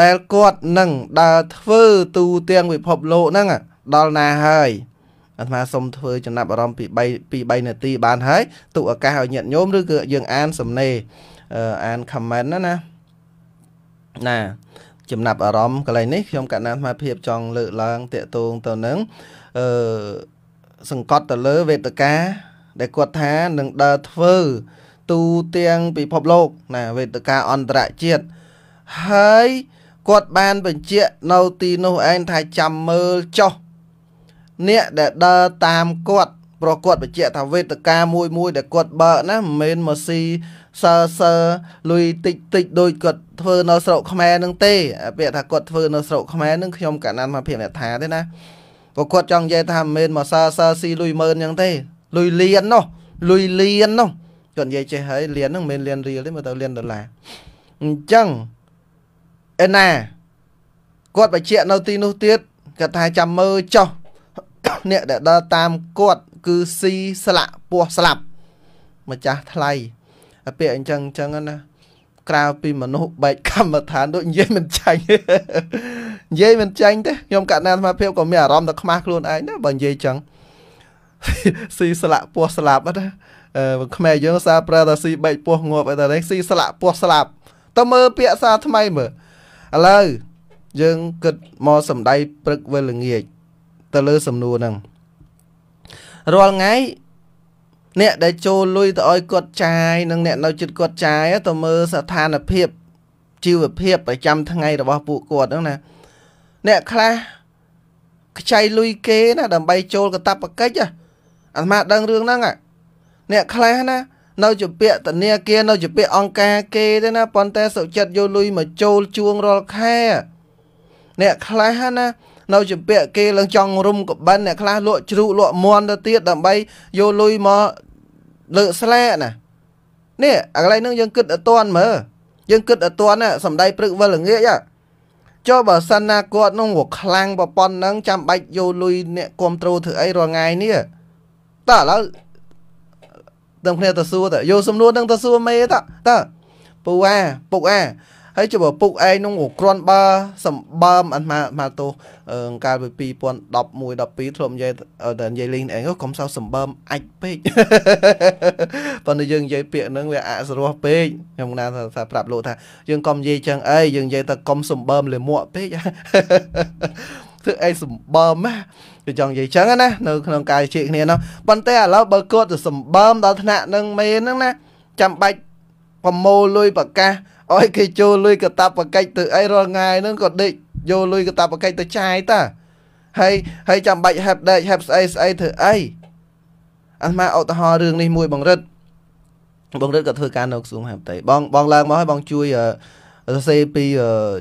ដែលគាត់នឹងដើរធ្វើ ទូទាំងពិភពលោកហ្នឹងដល់ណាហើយអាត្មាសូមធ្វើចំណាប់អារម្មណ៍ពី3ពី3នាទីបានហើយទុកឱកាសឲ្យញាតិញោមឬក៏យើងអានសំណេរអាន comment ណាណាណា ចំណាប់អារម្មណ៍កន្លែងនេះខ្ញុំកណាអាត្មាភាពចង់លើកឡើងតកតងទៅនឹងអឺសង្កត់ទៅលើវេទិកាដែលគាត់ថានឹងដើរធ្វើទូទាំងពិភពលោកណាវេទិកាអន្តរជាតិហើយគាត់បានបញ្ជាក់នៅទីនោះឯងថាចាំមើលចុះអ្នកដែលដើរតាមគាត់ព្រោះគាត់បញ្ជាក់ថាវេទិកាមួយមួយដែលគាត់បើកណាមិនមែនមកស៊ីសើសើលុយតិចតិចដូចគាត់ធ្វើនៅស្រុកខ្មែរនឹងទេពាក្យថាគាត់ធ្វើនៅស្រុកខ្មែរនឹងខ្ញុំកណ្ណានមកភាពអ្នកថាទេណាព្រោះគាត់ចង់និយាយថាមិនមែនមកសើសើស៊ីលុយម៉ឺនអញ្ចឹងទេលុយលៀននោះលុយលៀននោះគាត់និយាយចេះហើយលានហ្នឹងមិនមែនលានរៀលទេមើលទៅលានដុល្លារអញ្ចឹងអេណាគាត់បញ្ជាក់នៅទីនោះទៀតគាត់ថាចាំមើលចុះអ្នកដែលដើរតាមគាត់គឺស៊ីស្លាក់ពោះស្លាប់ម្ចាស់ថ្លៃពាក្យអញ្ចឹងអញ្ចឹងណាក្រៅពីមនុស្សបែកកម្មដ្ឋានដូចនិយាយមិនចាញ់និយាយមិនចាញ់ទេខ្ញុំកណ្ដាលសមភាពក៏មានអារម្មណ៍តែខ្មាស់ខ្លួនឯងដែរបើនិយាយអញ្ចឹងស៊ីស្លាក់ពោះស្លាប់ណាខ្មែរយើងសារប្រើថាស៊ីបែកពោះងាប់អីតានេះស៊ីស្លាក់ពោះស្លាប់តើមើលពាក្យសារថ្មីមើលឥឡូវយើងគិតមកសំដីព្រឹកវេល្ងាចទៅលើសំណួរហ្នឹងរាល់ថ្ងៃអ្នកដែលចូលលុយទៅឲ្យគាត់ចាយនិងអ្នក នៅចិត្តគាត់ចាយទៅមើលស្ថានភាពជីវភាពប្រចាំថ្ងៃ របស់ពួកគាត់ហ្នឹងណា អ្នកខ្លះខ្ចីលុយគេណា ដើម្បីចូលកតបកិច្ចអាត្មាដឹងរឿងហ្នឹងហ៎អ្នកខ្លះណានៅជាពាក់ធនាគារនៅជាពាក់អង្គការគេទេណាប៉ុន្តែសុចិត្តយកលុយមកចូលជួងរាល់ខែអ្នកខ្លះណានៅជាពាក់គេឡើងចង់រុំកបិនអ្នកខ្លះលក់ជ្រូកលក់មន់ទៅទៀតដើម្បីយកលុយមកលើកស្លែកណានេះអាកន្លែងហ្នឹងយើងគិតអត់តាន់មើលយើងគិតអត់តាន់ណាសំដីព្រឹកវិលល្ងាចចុះបើសិនណាគាត់នឹងវាខ្លាំងប៉ុណ្ណឹងចាំបាច់យកលុយអ្នកគ្រប់ត្រូលធ្វើអីរាល់ថ្ងៃនេះតើឥឡូវទាំងគ្នាទៅសួរតើយកសំណួរនឹងទៅសួរមេតើតើពូអាពុកអា ហើយជួបពុកឯងនឹងគ្រាន់បើសម្បើមអាត្មាអាទោសកាលពី2011 12ធ្លាប់និយាយតែនិយាយលេងឯងកុំសោសម្បើមអាចពេកប៉ុន្តែយើងនិយាយពាក្យហ្នឹងវាអសរោះពេកខ្ញុំណាថាប្រាប់លោកថាយើងកុំនិយាយចឹងអីយើងនិយាយតែកុំសម្បើមលាមកពេកធ្វើអីសម្បើមណាគេចង់និយាយចឹងណានៅក្នុងការជែកគ្នានោះប៉ុន្តែឥឡូវបើគាត់ទៅសម្បើមដល់ថ្នាក់នឹងមេនហ្នឹងណាចាំបាច់ប្រមូលលុយប្រកាសអោយគេចូលលុយកតាបកិច្ចទៅអីរាល់ថ្ងៃហ្នឹងក៏ដេកយកលុយកតាបកិច្ចទៅចាយតាហើយហើយចាំបាច់ help ដេក help ស្អីស្អីធ្វើអីអាស្មាឧទាហរណ៍រឿងនេះមួយបង្រិទ្ធបង្រិទ្ធក៏ធ្វើការនៅក្រសួងមហាផ្ទៃបងបងឡើងមកហើយបងជួយសរសេរពី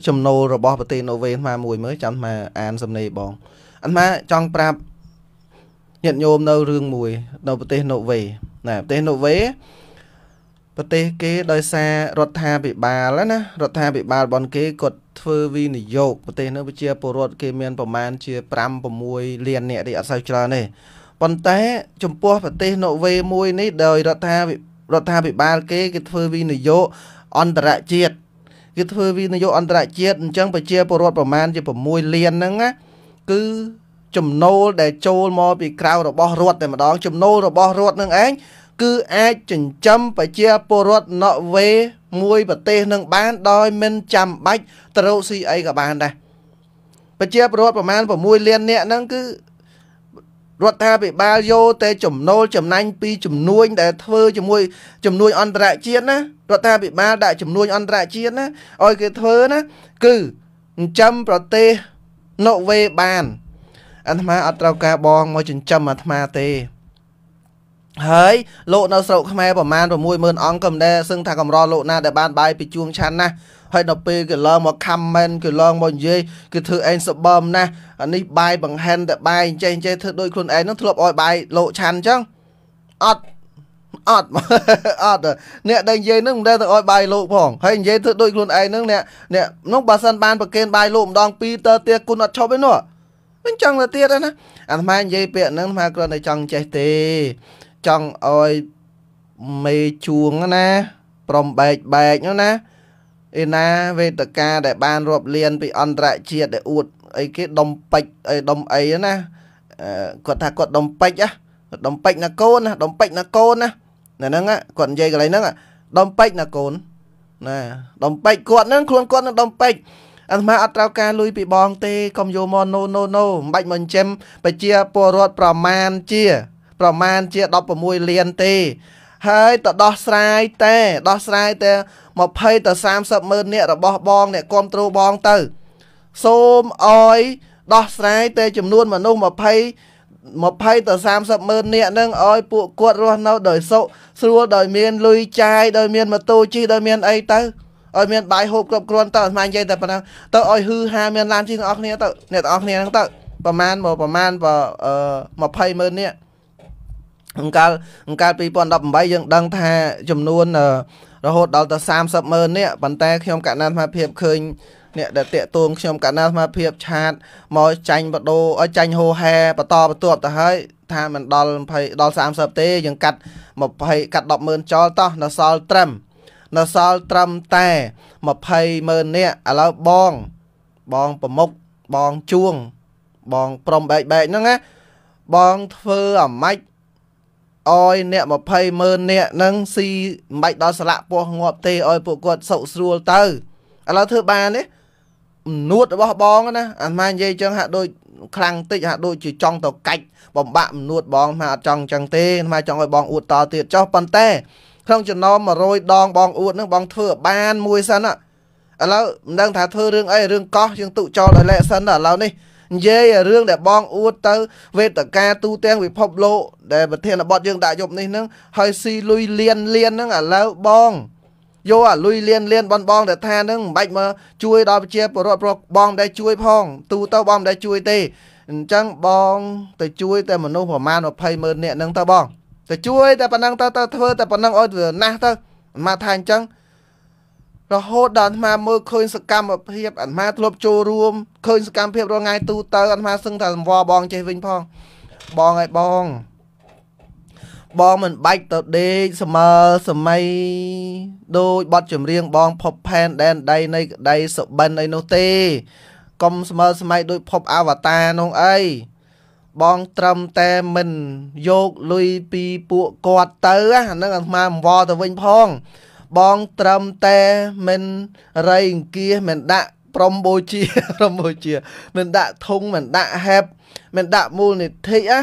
ចំណូលរបស់ប្រទេសណូវេអាមួយមើលចាំអាអាន សំណេរបងអាម៉ាចង់ប្រាប់ញាតិញោមនៅរឿងមួយនៅប្រទេសណូវេណាប្រទេសណូវេប្រទេសគេដោយសាររដ្ឋាភិបាលណារដ្ឋាភិបាលរបស់គេគាត់ធ្វើវិនិយោគប្រទេសនៅប្រជាពលរដ្ឋគេមានប្រមាណជា5 6លានអ្នកទេអត់សូវច្រើនទេប៉ុន្តែ ចំពោះប្រទេសណូវេមួយនេះដោយរដ្ឋារដ្ឋាភិបាលគេគេធ្វើវិនិយោគអន្តរជាតិគេធ្វើវិនិយោគអន្តរជាតិអញ្ចឹងប្រជាពលរដ្ឋប្រមាណជា6លានហ្នឹងណាគឺចំណូលដែលចូលមកពីក្រៅរបស់រដ្ឋតែម្ដង ចំណូលរបស់រដ្ឋនឹងឯងគឺអាចចិញ្ចឹមប្រជាពលរដ្ឋណក់វេមួយប្រទេសនឹងបានដោយមិនចាំបាច់ត្រូវស៊ីអីក៏បានដែរប្រជាពលរដ្ឋប្រមាណ6លាននាក់ហ្នឹងគឺរដ្ឋាភិបាលយកតែចំណូលចំណាញ់ពីជំនួយដែលធ្វើជាមួយជំនួយអន្តរជាតិណារដ្ឋាភិបាលដាក់ជំនួយអន្តរជាតិណាឲ្យគេធ្វើណាគឺចិញ្ចឹមប្រទេសណូវេបានអាត្មាអត់ត្រូវការបងមកចិញ្ចឹមអាត្មាទេ ហើយលោកនៅស្រុកខ្មែរប្រមាណ60000អង្គក៏មិនដែលសឹងថាកម្រលោកណាដែលបានបាយពីជួងឆាន់ណាហើយដល់ពេលគេឡើងមក comment គេឡើងមកនិយាយគេធ្វើឯងសបំណាស់អានេះបាយបង្ហាញតែបាយអញ្ចេះអញ្ចេះធ្វើដូចខ្លួនឯងនោះធ្លាប់ឲ្យបាយលោកឆាន់អញ្ចឹងអត់អត់អត់អ្នកដែលនិយាយនឹងមិនដែលទៅឲ្យបាយលោកផងហើយនិយាយធ្វើដូចខ្លួនឯងនឹងអ្នកអ្នកនោះបើសិនបានប្រគេនបាយលោកម្ដង ពីរទៅទៀតគុណអត់ឈប់ទេនោះមិនចង់ទៅទៀតណាអាត្មានិយាយពាក្យហ្នឹងអាត្មាគ្រាន់តែចង់ចេះទេចង់ឲ្យមេជួងណា ប្រំបែកបែកណាឯណាវេទកាដែលបានរាប់លានពីអន្តរជាតិដែលអួតអីគេដុំពេជ្រអីដុំអីណាគាត់ថាគាត់ដុំពេជ្រណាដុំពេជ្រណាកូនណាដុំពេជ្រណាកូនណាហ្នឹងគាត់និយាយកន្លែងហ្នឹងដុំពេជ្រណាកូនណាដុំពេជ្រគាត់ហ្នឹងខ្លួនគាត់នឹងដុំពេជ្រអាត្មាអត់ត្រូវការលុយពីបងទេកុំយកមកណូណូណូមិនបាច់មកចិញ្ចឹមបជាពលរដ្ឋប្រមាណជា ប្រមាណជា16លានទេហើយទៅដោះស្រាយតែដោះស្រាយតែ20ទៅ30ម៉ឺននាក់របស់បង អ្នកគ្រប់គ្រងបងទៅសូមអោយដោះស្រាយតែចំនួនមនុស្ស20 20ទៅ30ម៉ឺននាក់នឹងឲ្យពួកគាត់រស់នៅ ដោយសុខស្រួលដោយមានលុយចាយដោយមានម៉ូតូជិះដោយមានអីទៅឲ្យមានបាយហូបគ្រប់គ្រាន់ទៅអាស្មាននិយាយតែប៉ុណ្ណឹងទៅឲ្យហឺហាមានឡានជិះទាំងអស់គ្នាទៅអ្នកទាំងអស់គ្នាហ្នឹងទៅប្រហែលប្រហែលប្រអឺ20ម៉ឺននាក់អង្កាលអង្កាល2018យើងដឹងថាចំនួនរហូតដល់ទៅ30ម៉ឺននាក់ប៉ុន្តែខ្ញុំកណ្ដាលអាត្មាភាពឃើញអ្នកដែលតាកតួងខ្ញុំកណ្ដាលអាត្មាភាពឆាតមកចាញ់បដូរឲ្យចាញ់ហូហែបន្តបន្ទាប់ទៅហើយថាមិនដល់20ដល់30ទេយើងកាត់20កាត់100000ចោលតោះនៅសល់ត្រឹមនៅសល់ត្រឹមតែ200000នាក់ឥឡូវបងបងប្រមុខបងជួងបងប្រំបែកបែកហ្នឹងណាបងធ្វើអាម៉េចអយអ្នក20ម៉ឺនអ្នកនឹងស៊ីមិនបាច់ដល់ស្លាកពោះងាប់ទេអយពួកគាត់សុខស្រួលទៅឥឡូវធ្វើបានទេអំនួតរបស់បងណាអាត្មានិយាយចឹងហាក់ដូចខ្លាំងតិចហាក់ដូចជាចង់ទៅកាច់បំបាក់អំនួតបងថាអត់ចង់ចឹងទេអាត្មាចង់ឲ្យបងអួតតទៀតចុះប៉ុន្តែក្នុងចំណោម100ដងបងអួតនឹងបងធ្វើបានមួយសិនឥឡូវមិនដឹងថាធ្វើរឿងអីរឿងកោះយើងទុកចោលឲ្យលែកសិនឥឡូវនេះនិយាយរឿងដែលបងអួតទៅវេទកាទូទាំងពិភពលោកដែលប្រធានបទយើងដាក់យប់នេះហ្នឹងហើយស៊ីលុយលៀនលៀនហ្នឹងឥឡូវបងយកអាលុយលៀនលៀនបងបងដែលថាហ្នឹងមិនបាច់មកជួយ ដល់ប្រជាពលរដ្ឋប្រកបងដែលជួយផងទូទៅបងដែលជួយទេអញ្ចឹងបងទៅជួយតែមនុស្សប្រមាណ20ម៉ឺននាក់ហ្នឹងទៅបងទៅជួយតែប៉ុណ្ណឹងទៅទៅធ្វើតែប៉ុណ្ណឹងឲ្យវាណាស់ទៅមកថាអញ្ចឹងរហូតដល់អាត្មាមើលឃើញសកម្មភាពអាត្មាធ្លាប់ចូលរួមឃើញសកម្មភាពរងថ្ងៃទូទៅអាត្មាសឹងថាសង្វរបងចេះវិញផងបងឲ្យបងបងមិនបាច់ទៅដេកសម័យសម័យដោយបត់ចម្រៀងបងភពផែនដែនដីនៃក្តីសុបិនអីនោះទេកុំសម័យសម័យដោយភពអវតារនោះអីបងត្រឹមតែមិនយកលុយពីពួកគាត់ទៅ អាហ្នឹងអាត្មាអង្វរទៅវិញផងបងត្រឹមតែមិនរៃអង្គាមិនដាក់ប្រំបូជាប្រំបូជាមិនដាក់ធុងមិនដាក់ហេបមិនដាក់មូលនិធិណា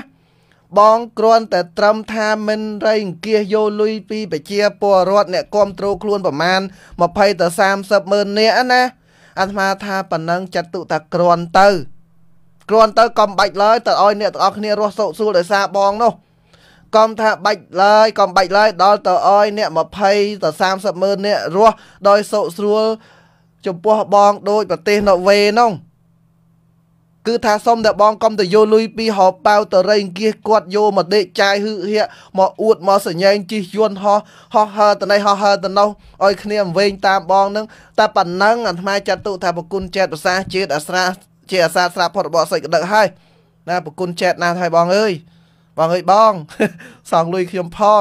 បងគ្រាន់តែត្រឹមថាមិនរៃអង្គាសយកលុយពីប្រជាពលរដ្ឋអ្នកគ្រប់គ្រងខ្លួនប្រមាណ20ទៅ30ម៉ឺននាក់ណាអាត្មាថាប៉ុណ្ណឹងចាត់ទុតាគ្រាន់ទៅគ្រាន់ទៅកំបាច់ឡើយទៅឲ្យអ្នកទាំងអស់គ្នារស់សោកសួលដោយសារបងនោះកុំថាបាច់ឡើយកុំបាច់ឡើយដល់ទៅអយអ្នក20ទៅ30ម៉ឺនអ្នករស់ដោយសុខស្រួលចំពោះបងដូចប្រទេសណូវេនោះគឺថាសុំតែបងកុំទៅយកលុយពីហោប៉ៅតរេងគៀសគាត់យកមកដេកចាយហឺហៀមកអួតមកសញ្ញែងជិះយន្តហោះហោះហើតណៃហោះហើតណោះឲ្យគ្នាវែងតាមបងនឹងតែប៉ុណ្ណឹងអាត្មាចាត់ទុថាប្រគុណចេតប្រសាជាតិអាស្រាជាអាសាស្រាផុតរបស់សេចក្តីដឹកហើយណាប្រគុណចេតណាស់ហើយបងអើយបងអើយបងសងលុយខ្ញុំផង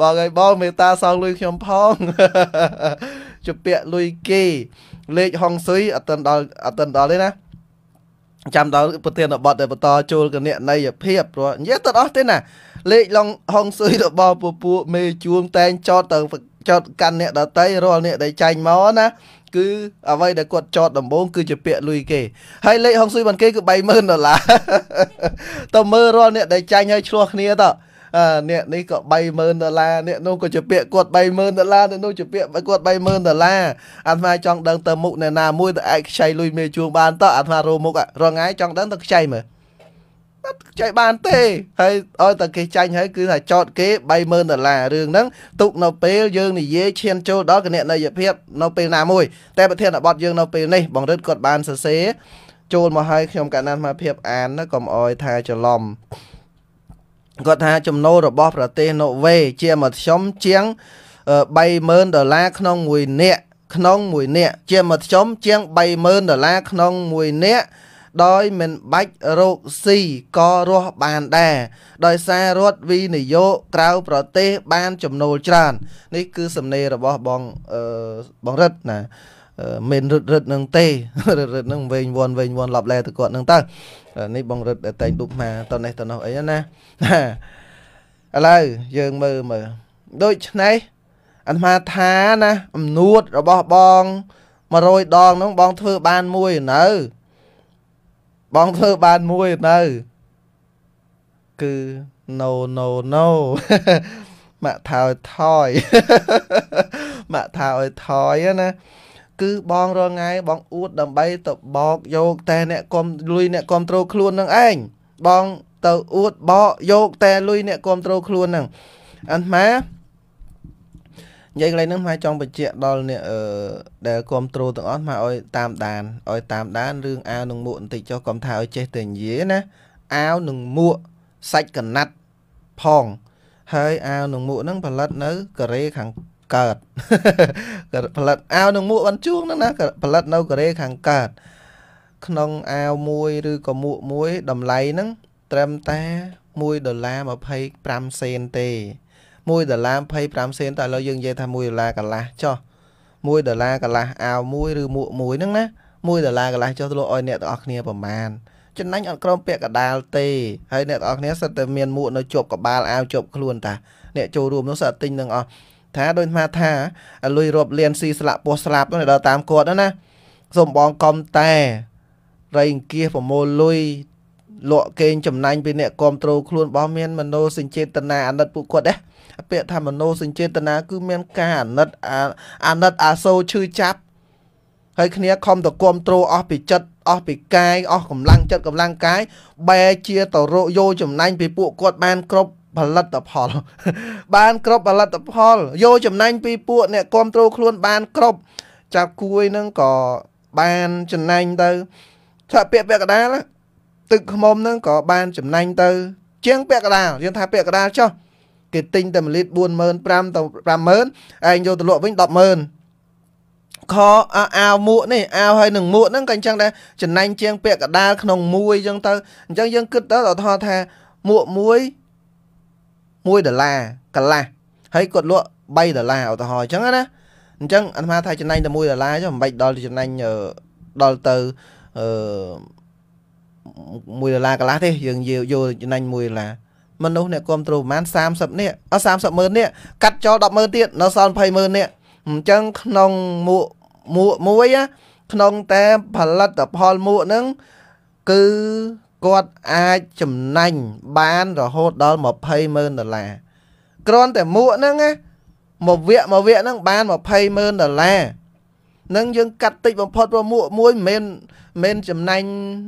បងអើយបង មេតាសងលុយខ្ញុំផង ជពាក់លុយគេ លេខហុងស៊ុយអត់ទាន់ដល់អត់ទាន់ដល់ទេណាចាំដល់ប្រធានបទដែលបន្តចូលគណនេយ្យភាពព្រោះនិយាយទៅអស់ទេណាលេខឡងហុងស៊ុយរបស់ពពួកមេជួងតែងចតទៅចតកាន់អ្នកដតីរាល់អ្នកដែលចាញ់មកណាគឺអ្វីដែលគាត់ចតដំបូងគឺជាពាក្យលុយគេហើយលេខហុងស៊ុយបានគេគឺ30000ដុល្លារតើមើលរាល់អ្នកដែលចាញ់ហើយឆ្លោះគ្នាតើអ្នកនេះក៏30000ដុល្លារអ្នកនោះក៏ជាពាក្យគាត់30000ដុល្លារអ្នកនោះជាពាក្យគាត់30000ដុល្លារអាត្មាចង់ដឹងទៅមុខអ្នកណាមួយទៅឯងខ្ចីលុយមេជួងបានតើអាត្មារោមុខរងាយចង់ដឹងទៅខ្ចីមើលអត់ចែកបានទេ ហើយឲ្យតែគេចាញ់ហើយគឺថាចតគេ30000ដុល្លាររឿងហ្នឹងទុកនៅពេលយើងនិយាយឈានចូលដល់គណនេយ្យភាពនៅពេលណាមួយតែប្រធានបទយើងនៅពេលនេះបង្រិទ្ធគាត់បានសរសេរចូលមកឲ្យខ្ញុំកណ្ដាលមកភាពអានកុំអោយថាច្រឡំគាត់ថាចំណូលរបស់ ប្រទេសណូវេជាមធ្យមជាង30000ដុល្លារក្នុងមួយនាក់ក្នុងមួយនាក់ជាមធ្យមជាង30000ដុល្លារក្នុងមួយនាក់ដោយមិនបាច់រោគស៊ីក៏រស់បានដែរដោយសាររដ្ឋវិនិយោគក្រៅប្រទេស បានចំណូលច្រើន នេះគឺសំណេររបស់បងអឺបងរិទ្ធណាមិនរឹតរឹតនឹងទេរឹតរឹតនឹងវែងវាន់វែងវាន់ឡប់ឡែទៅគាត់នឹងទៅនេះបងរិទ្ធតែងឌុបមកតនេះតនោះអីណាឥឡូវយើងមើលមើលដូច្នេះអាត្មាថាណា អំនួតរបស់បង100ដងហ្នឹងបងធ្វើបានមួយនៅបងធ្វើបានមួយនៅគឺ no no no មកថយថយមកថយថយណាគឺបងរងថ្ងៃបងអួតដើម្បីទៅបោកយកតែអ្នកគំលុយអ្នកគ្រប់គ្រងខ្លួននឹងឯងបងទៅអួតបោកយកតែលុយអ្នកគ្រប់គ្រងខ្លួននឹងអាត្មានិយាយកន្លែងហ្នឹងម៉ែចង់បញ្ជាក់ដល់អ្នកអឺដែលគ្រប់ត្រូលទាំងអស់ម៉ែឲ្យតាមដានឲ្យតាមដានរឿងអាវនឹងមួកបន្តិចចុះកុំថាឲ្យចេះតែនិយាយណាអាវនឹងមួកសាច់កណាត់ផងហើយអាវនឹងមួកហ្នឹងផលិតនៅកូរ៉េខាងកើតផលិតអាវនឹងមួកបានជួងហ្នឹងណាផលិតនៅកូរ៉េខាងកើតក្នុងអាវមួយឬក៏មួកមួយតម្លៃហ្នឹងត្រឹមតែ1ដុល្លារ25សេនទេ1ដុល្លារ25សេនតែឥឡូវយើងនិយាយថា1ដុល្លារកន្លះចុះ1ដុល្លារកន្លះអាវមួយឬមួកមួយហ្នឹងណា1ដុល្លារកន្លះចុះទៅលក់ឲ្យអ្នកទាំងអស់គ្នាប្រមាណចំណេញអត់ក្រមពាក់កដាលទេហើយអ្នកទាំងអស់គ្នាសិតតែមានមួកនៅជាប់ក្បាលអាវជាប់ខ្លួនតាអ្នកចូលរួមនោះសិតតែទិញនឹងអស់ថាដូចថាថាលុយរាប់លានស៊ីស្លាក់ពោះស្លាប់នៅដល់តាមគាត់ណាសូមបងកុំតែរៃអង្គាសប្រមូលលុយលក់កេងចំណាញ់ពីអ្នកគ្រប់គ្រងខ្លួនរបស់មានមនោសញ្ចេតនាអាណិតពួកគាត់ដែរពាក្យថាមនោសញ្ចេតនាគឺមាន ការអាណិតអាណិតអាសូរឈឺចាប់ហើយគ្នាខំទៅគ្រប់គ្រងអស់ពីចិត្តអស់ពីកាយអស់កម្លាំងចិត្តកម្លាំងកាយបែជា តរោយោចំណាញ់ពីពួកគាត់បានគ្រប់ផលិតផល បានគ្រប់ផលិតផលយកចំណែងពីពួកអ្នកគ្រប់គ្រងខ្លួនបានគ្រប់ចាប់គួយនឹងក៏បានចំណែងទៅថាពាក្យពាក្យកដាលទឹកខ្មុំនឹងក៏បានចំណែងទៅ ជាងពាក្យកដាលយើងថាពាក្យកដាលចុះគេទិញតែ1លីត្រ40000 5ទៅ50000ឯងយកទៅលក់វិញ100000ខអាវមួកនេះអាវហើយនឹងមួកហ្នឹងក៏អញ្ចឹងដែរចំណាញ់ជាង ពាក់កដាលក្នុងមួយអញ្ចឹងទៅអញ្ចឹងយើងគិតទៅដល់ថថាមួកមួយ1ដុល្លារកន្លះហើយគាត់លក់3ដុល្លារឧទាហរណ៍អញ្ចឹងណាអញ្ចឹងអាត្មាថាចំណាញ់តែ1ដុល្លារចុះមិនបាច់ដល់ចំណាញ់ដល់ទៅអឺ1ដុល្លារកន្លះទេយើងយកចំណាញ់1ដុល្លារមនុស្សអ្នកគ្រប់គ្រងប្រហែល30នាក់អ30ម៉ឺននាក់កាត់ចោល10ម៉ឺនទៀតនៅសល់20ម៉ឺននាក់អញ្ចឹងក្នុងមួកមួកមួយក្នុងតែផលិតផលមួកហ្នឹងគឺគាត់អាចចំណាញ់បានរហូតដល់20ម៉ឺនដុល្លារគ្រាន់តែមួកហ្នឹងណាមួយវគ្គមួយវគ្គហ្នឹងបាន20ម៉ឺនដុល្លារនឹងយើងកាត់តិចបំផុតព្រោះមួកមួយមិនមែនមិនចំណាញ់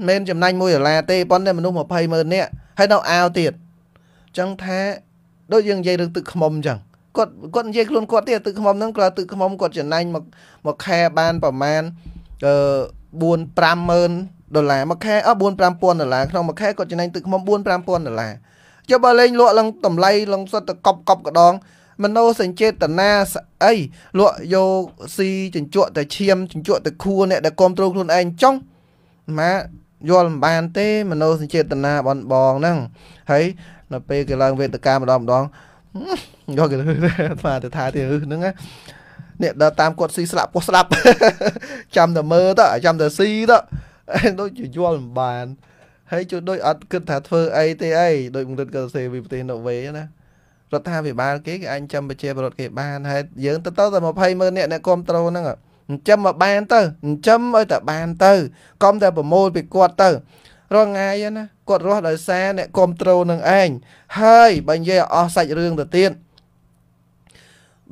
មិនចំណាញ់1ដុល្លារទេប៉ុន្តែមនុស្ស20ម៉ឺននាក់ហើយនៅអាវទៀតចឹងថាដូចយើងនិយាយរឿងទឹកខ្មុំចឹងគាត់គាត់និយាយខ្លួនគាត់ទេទឹកខ្មុំហ្នឹងគាត់ទឹកខ្មុំគាត់ចំណាញ់មកមកខែបានប្រមាណអឺ4 50000ដុល្លារមួយខែអ4 5000ដុល្លារក្នុងមួយខែគាត់ចំណាញ់ទឹកខ្មុំ4 5000ដុល្លារចុះបើលេងលក់ឡើងតម្លៃឡើងសុទ្ធតែកប់កប់កដងមនោសញ្ចេតនាស្អីលក់យកស៊ីចញ្ជក់តែឈាមចញ្ជក់តែខួរអ្នកដែលគ្រប់គ្រងខ្លួនឯងចង់ម៉ាយល់មិនបានទេមនោសញ្ចេតនាបនបងហ្នឹងហើយនៅពេលគេឡើងវេទកាម្ដងម្ដងយកគេលើអាត្មាទៅថាទៀតហ្នឹងណាអ្នកដើរតាមគាត់ស៊ីស្លាប់ពោះស្លាប់ចាំតែមើលទៅចាំតែស៊ីទៅដូចជាយល់មិនបានហើយជួយដូចអត់គិតថាធ្វើអីទេអីដូចបង្រិតក៏សេវិប្រទេសណូវេណារដ្ឋាភិបាលគេគេអាចចាំប្រជាពលរដ្ឋគេបានហើយយើង ទៅទៅតែ20ម៉ឺនអ្នកអ្នកគ្រប់ត្រូលហ្នឹងចិញ្ចឹមឲ្យបានទៅចិញ្ចឹមឲ្យតែបានទៅកុំតែប្រមូល ពីគាត់ទៅរងងាយណាគាត់រស់ដោយសារអ្នកគ្រប់ត្រូលនឹងឯងហើយបើនិយាយអស់សាច់រឿងទៅទៀត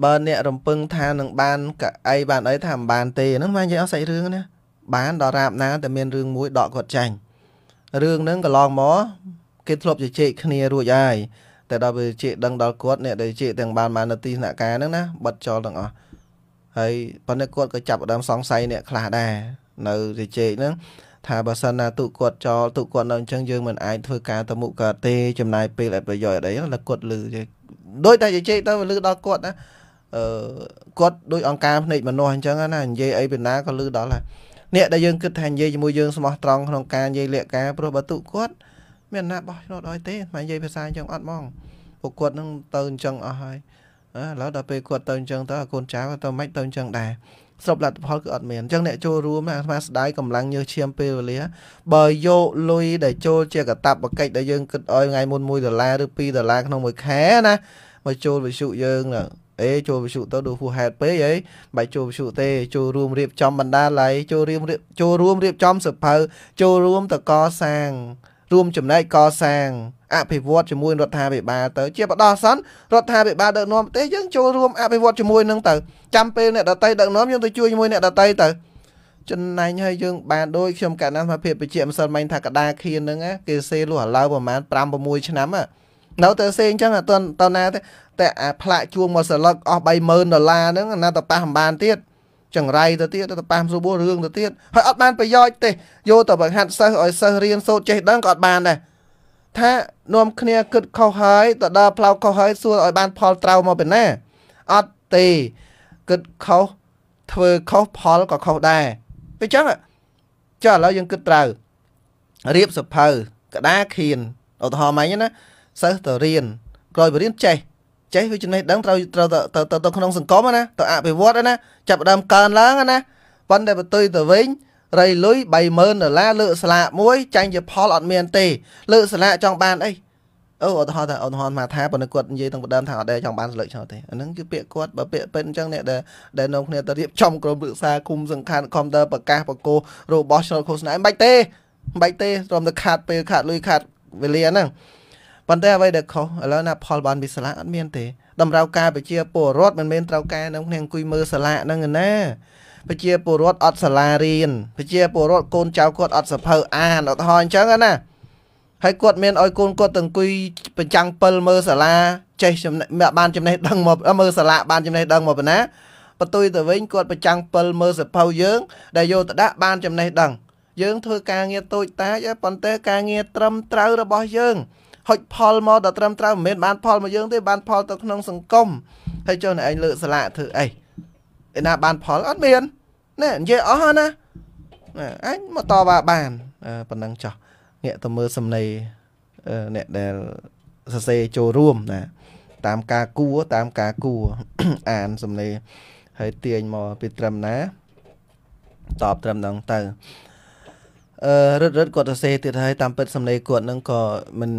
បើអ្នករំពឹងថានឹងបានកៅអីបានអីថាមិនបាន ទេហ្នឹងមកនិយាយអស់សាច់រឿងណាបានដល់រាបណា តែមានរឿងមួយដកគាត់ចាញ់រឿងហ្នឹងកន្លងមកគេធ្លាប់ជជែកគ្នារួចហើយតែដល់ពេលជែកដឹងដល់គាត់អ្នកដែលជែកទាំងបានបាននៅទីស្នាក់ការហ្នឹងណាបတ်ចោលទាំងអស់ហើយប៉ុន្តែគាត់ក៏ចាប់ដើមសង្ស័យអ្នកខ្លះដែរនៅជជែកហ្នឹង ថាបើសិនណាទូគាត់ចោលទូគាត់នៅអញ្ចឹងយើងមិនអាច ធ្វើការទៅមុខកើតទេ ចំណាយពេលអត់ប្រយោជន៍អីដល់គាត់លឺដូចតែជជែកទៅលឺដល់គាត់ណាអឺគាត់ដូចអង្ការភ្នែកមនុស្សអញ្ចឹងណានិយាយអីពីណាក៏លឺដល់ដែរអ្នកដែលយើងគិតថានិយាយជាមួយយើងស្មោះត្រង់ក្នុងការនិយាយលាក់ការព្រោះបើទូគាត់មានណាបោះឆ្នោតអត់ទេតែនិយាយភាសាអញ្ចឹងអត់ហ្មងពួកគាត់នឹងទៅអញ្ចឹងអស់ហើយឥឡូវដល់ពេលគាត់ទៅអញ្ចឹងទៅកូនចៅទៅមិនទៅអញ្ចឹងដែរសរុបលទ្ធផលគឺអត់មានអញ្ចឹងអ្នកចូលរួមអាស្មាស្ដាយកម្លាំងញើសឈាមពេលវេលាបើយកលុយដែលចូលជាកតបកិច្ចដែលយើងគិតឲ្យថ្ងៃមុន1ដុល្លារឬ2ដុល្លារក្នុងមួយខែណាមកចូលវិសុយើងណាអេចូលវិសុទៅដូចហួសហេតុពេកអីបាច់ចូលវិសុទេចូលរួមរៀបចំបណ្ដាល័យចូលរួមចូលរួមរៀបចំសភៅចូលរួមតកសាងរួមចំណែកកសាងអភិវឌ្ឍជាមួយរដ្ឋាភិបាលទៅជាបដោះសន្នរដ្ឋាភិបាលដឹកនាំប្រទេសយើងចូលរួមអភិវឌ្ឍជាមួយនឹងទៅចាំពេលអ្នកដតីដឹកនាំយើងទៅជួយជាមួយអ្នកដតីទៅចំណែងឲ្យយើងបានដូចខ្ញុំកាលណាសមាភិបបជាម្សិលមិញថាកដាខៀនហ្នឹងគេសេលុះឥឡូវប្រហែល5 6ឆ្នាំនៅ ទៅសេអញ្ចឹងអត់តណាទេតែអាផ្លាកជួងមកសន្លឹកអស់30000ដុល្លារហ្នឹង ណាតប៉ះមិនបានទៀតចង្រៃទៅទៀតទៅប៉ះសួរបួសរឿងទៅទៀតហើយអត់បានប្រយោជន៍ទេយកទៅបង្ហាត់សិស្សឲ្យសិស្សរៀនសូត្រចេះដឹងក៏អត់បានដែរថានាំគ្នា គិតខុសហើយទៅដល់ផ្លូវខុសហើយ សួរឲ្យបានផលត្រូវមកពីណាអត់ទេគិតខុសធ្វើខុសផលក៏ខុសដែរពេលចឹងចុះឥឡូវយើងគិតត្រូវរៀបសភៅក្តារខៀនឧទាហរណ៍មិញណាសិស្សទៅរៀនក្រោយបរៀនចេះចេះវាចំណេះដឹងត្រូវត្រូវទៅទៅក្នុងសង្គមណាទៅអភិវឌ្ឍណាចាប់ដើមកើនឡើងណាប៉ុន្តែបើទៅទៅវិញរៃលុយ30000ដុល្លារលើកស្លាកមួយចាញ់ជាផលអត់មានទេលើកស្លាកចង់បានអីអូឧទាហរណ៍ថាឧទាហរណ៍មកថាប៉ុន្តែគាត់និយាយទាំងបដើមថាអត់ដែរចង់បានស្លឹកឆោតទេអាហ្នឹងគឺពាក្យគាត់បើពាក្យពេញអញ្ចឹងអ្នកដែលដែលនាំគ្នាទៅរៀបចំក្រុមប្រឹក្សាគុំសង្ខានខំតើប្រកាសបកោរបស់ឆ្នោតឃោសនាមិនបាច់ទេមិនបាច់ទេរំតែខាតពេលខាតលុយខាតវេលាហ្នឹងប៉ុន្តែអ្វីដែលខុសឥឡូវណាផលបានពីសាលាអត់មានទេតម្រូវការប្រជាពលរដ្ឋមិនមែនត្រូវការនៅគ្នាអង្គុយមើលសាលាហ្នឹងណាប្រជាពលរដ្ឋអត់សាលារៀនប្រជាពលរដ្ឋកូនចៅគាត់អត់សភៅអានអត់ហោះអញ្ចឹងណាហើយគាត់មានឲ្យកូនគាត់ទៅអង្គុយប្រចាំងពិលមើលសាលាចេះចំណេះបានចំណេះដឹងមកមើលសាលាបានចំណេះដឹងមកប៉ុណ្ណាបន្ទុយទៅវិញគាត់ប្រចាំងពិលមើលសភៅយើងដែលយកទៅដាក់បានចំណេះដឹងយើងធ្វើការងារតូចតាចប៉ុន្តែការងារត្រឹមត្រូវរបស់យើងហុចផលមកដល់ត្រឹមត្រូវមិនមែនបានផលមកយើងទេ បានផលទៅក្នុងសង្គមហើយចុះឯងលើកសាឡាធ្វើអីឯណាបានផលអត់មានណែនិយាយអស់ណាណាអញមកតវ៉ាបានប៉ុណ្ណឹងចោះងាកទៅមើលសំណេរអ្នកដែលសរសេរចូលរួមណា តាមការគួរតាមការគួរអានសំណេរហើយទាញមកពីត្រឹមណាតបត្រឹមហ្នឹងទៅរឹតរឹតគាត់ទៅសេទៀតហើយតាមពិតសំឡេងគាត់នឹងក៏មិន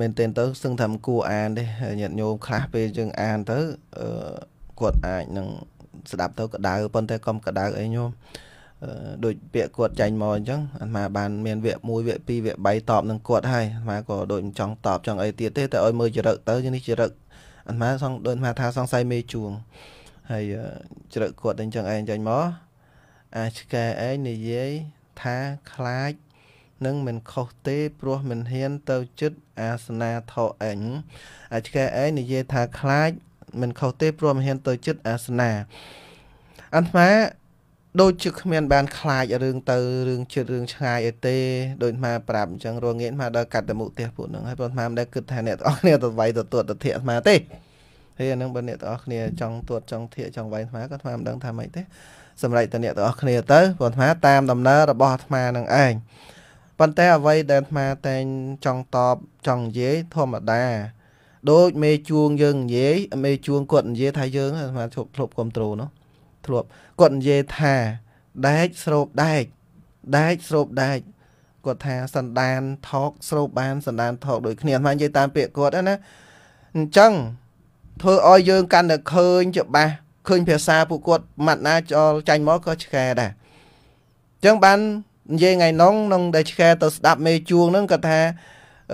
មែនទែនទៅសឹងថាមិនគួរអានទេញាតិញោមខ្លះពេលយើងអានទៅគាត់អាចនឹងស្ដាប់ទៅកដៅប៉ុន្តែកុំកដៅអីញោមដូចពាក្យគាត់ចាញ់មកអញ្ចឹងអាត្មាបានមានវគ្គ1វគ្គ2វគ្គ3តបនឹងគាត់ហើយអាត្មាក៏ដូចមិនចង់តបចង់អីទៀតទេតែឲ្យមើលចរិតទៅនេះចរិតអាត្មាសង្ឃដូចអាត្មាថាសង្ស័យមេជួងហើយចរិតគាត់អញ្ចឹងឯងចាញ់មកអាចឆ្កែឯងនិយាយថាខ្លាចនឹងមិនខុសទេ ព្រោះមិនហ៊ានទៅចិត្តអាសនាធរអញអាចកែឯងនិយាយថាខ្លាច មិនខុសទេព្រោះមិនហ៊ានទៅចិត្តអាសនាអន្តមាដូចជាគ្មានបានខ្លាចរឿងទៅរឿងចិត្តរឿងឆ្ងាយអីទេដូចមកប្រាប់អញ្ចឹងរងាមកដល់កាត់តមុទេសពួកហ្នឹងហើយព្រោះតាមដែរគិតថាអ្នកទាំងអស់គ្នាទៅវាយទៅទួតទៅធាក់អាត្មាទេហើយអាហ្នឹងបើអ្នកទាំងអស់គ្នាចង់ទួតចង់ធាក់ចង់វាយអាត្មាក៏អាត្មាមិនដឹងថាម៉េចទេសម្រាប់តអ្នកទាំងអស់គ្នាទៅព្រោះអាត្មាតាមដំណើររបស់អាត្មានឹងឯងប៉ុន្តែអ្វីដែលអាត្មាតែងចង់តបចង់និយាយធម្មតាដូចមេជួងយើងនិយាយមេជួងគាត់និយាយថាយើងអាត្មាធ្លាប់ធ្លាប់គ្រប់ត្រូលនោះធ្លាប់គាត់និយាយថាដែកស្រូបដែកដែកស្រូបដែកគាត់ថាសណ្ដានថោកស្រូបបានសណ្ដានថោកដូចគ្នាអាត្មានិយាយតាមពាក្យគាត់ណាអញ្ចឹងធ្វើឲ្យយើងកាន់តែឃើញច្បាស់ឃើញភាសាពួកគាត់ម៉ាត់ណាចោលចាញ់មកក៏ឆ្កែដែរអញ្ចឹងបាននិយាយថ្ងៃនោះនឹងដែលឆ្កែទៅស្ដាប់មេជួងហ្នឹងគាត់ថា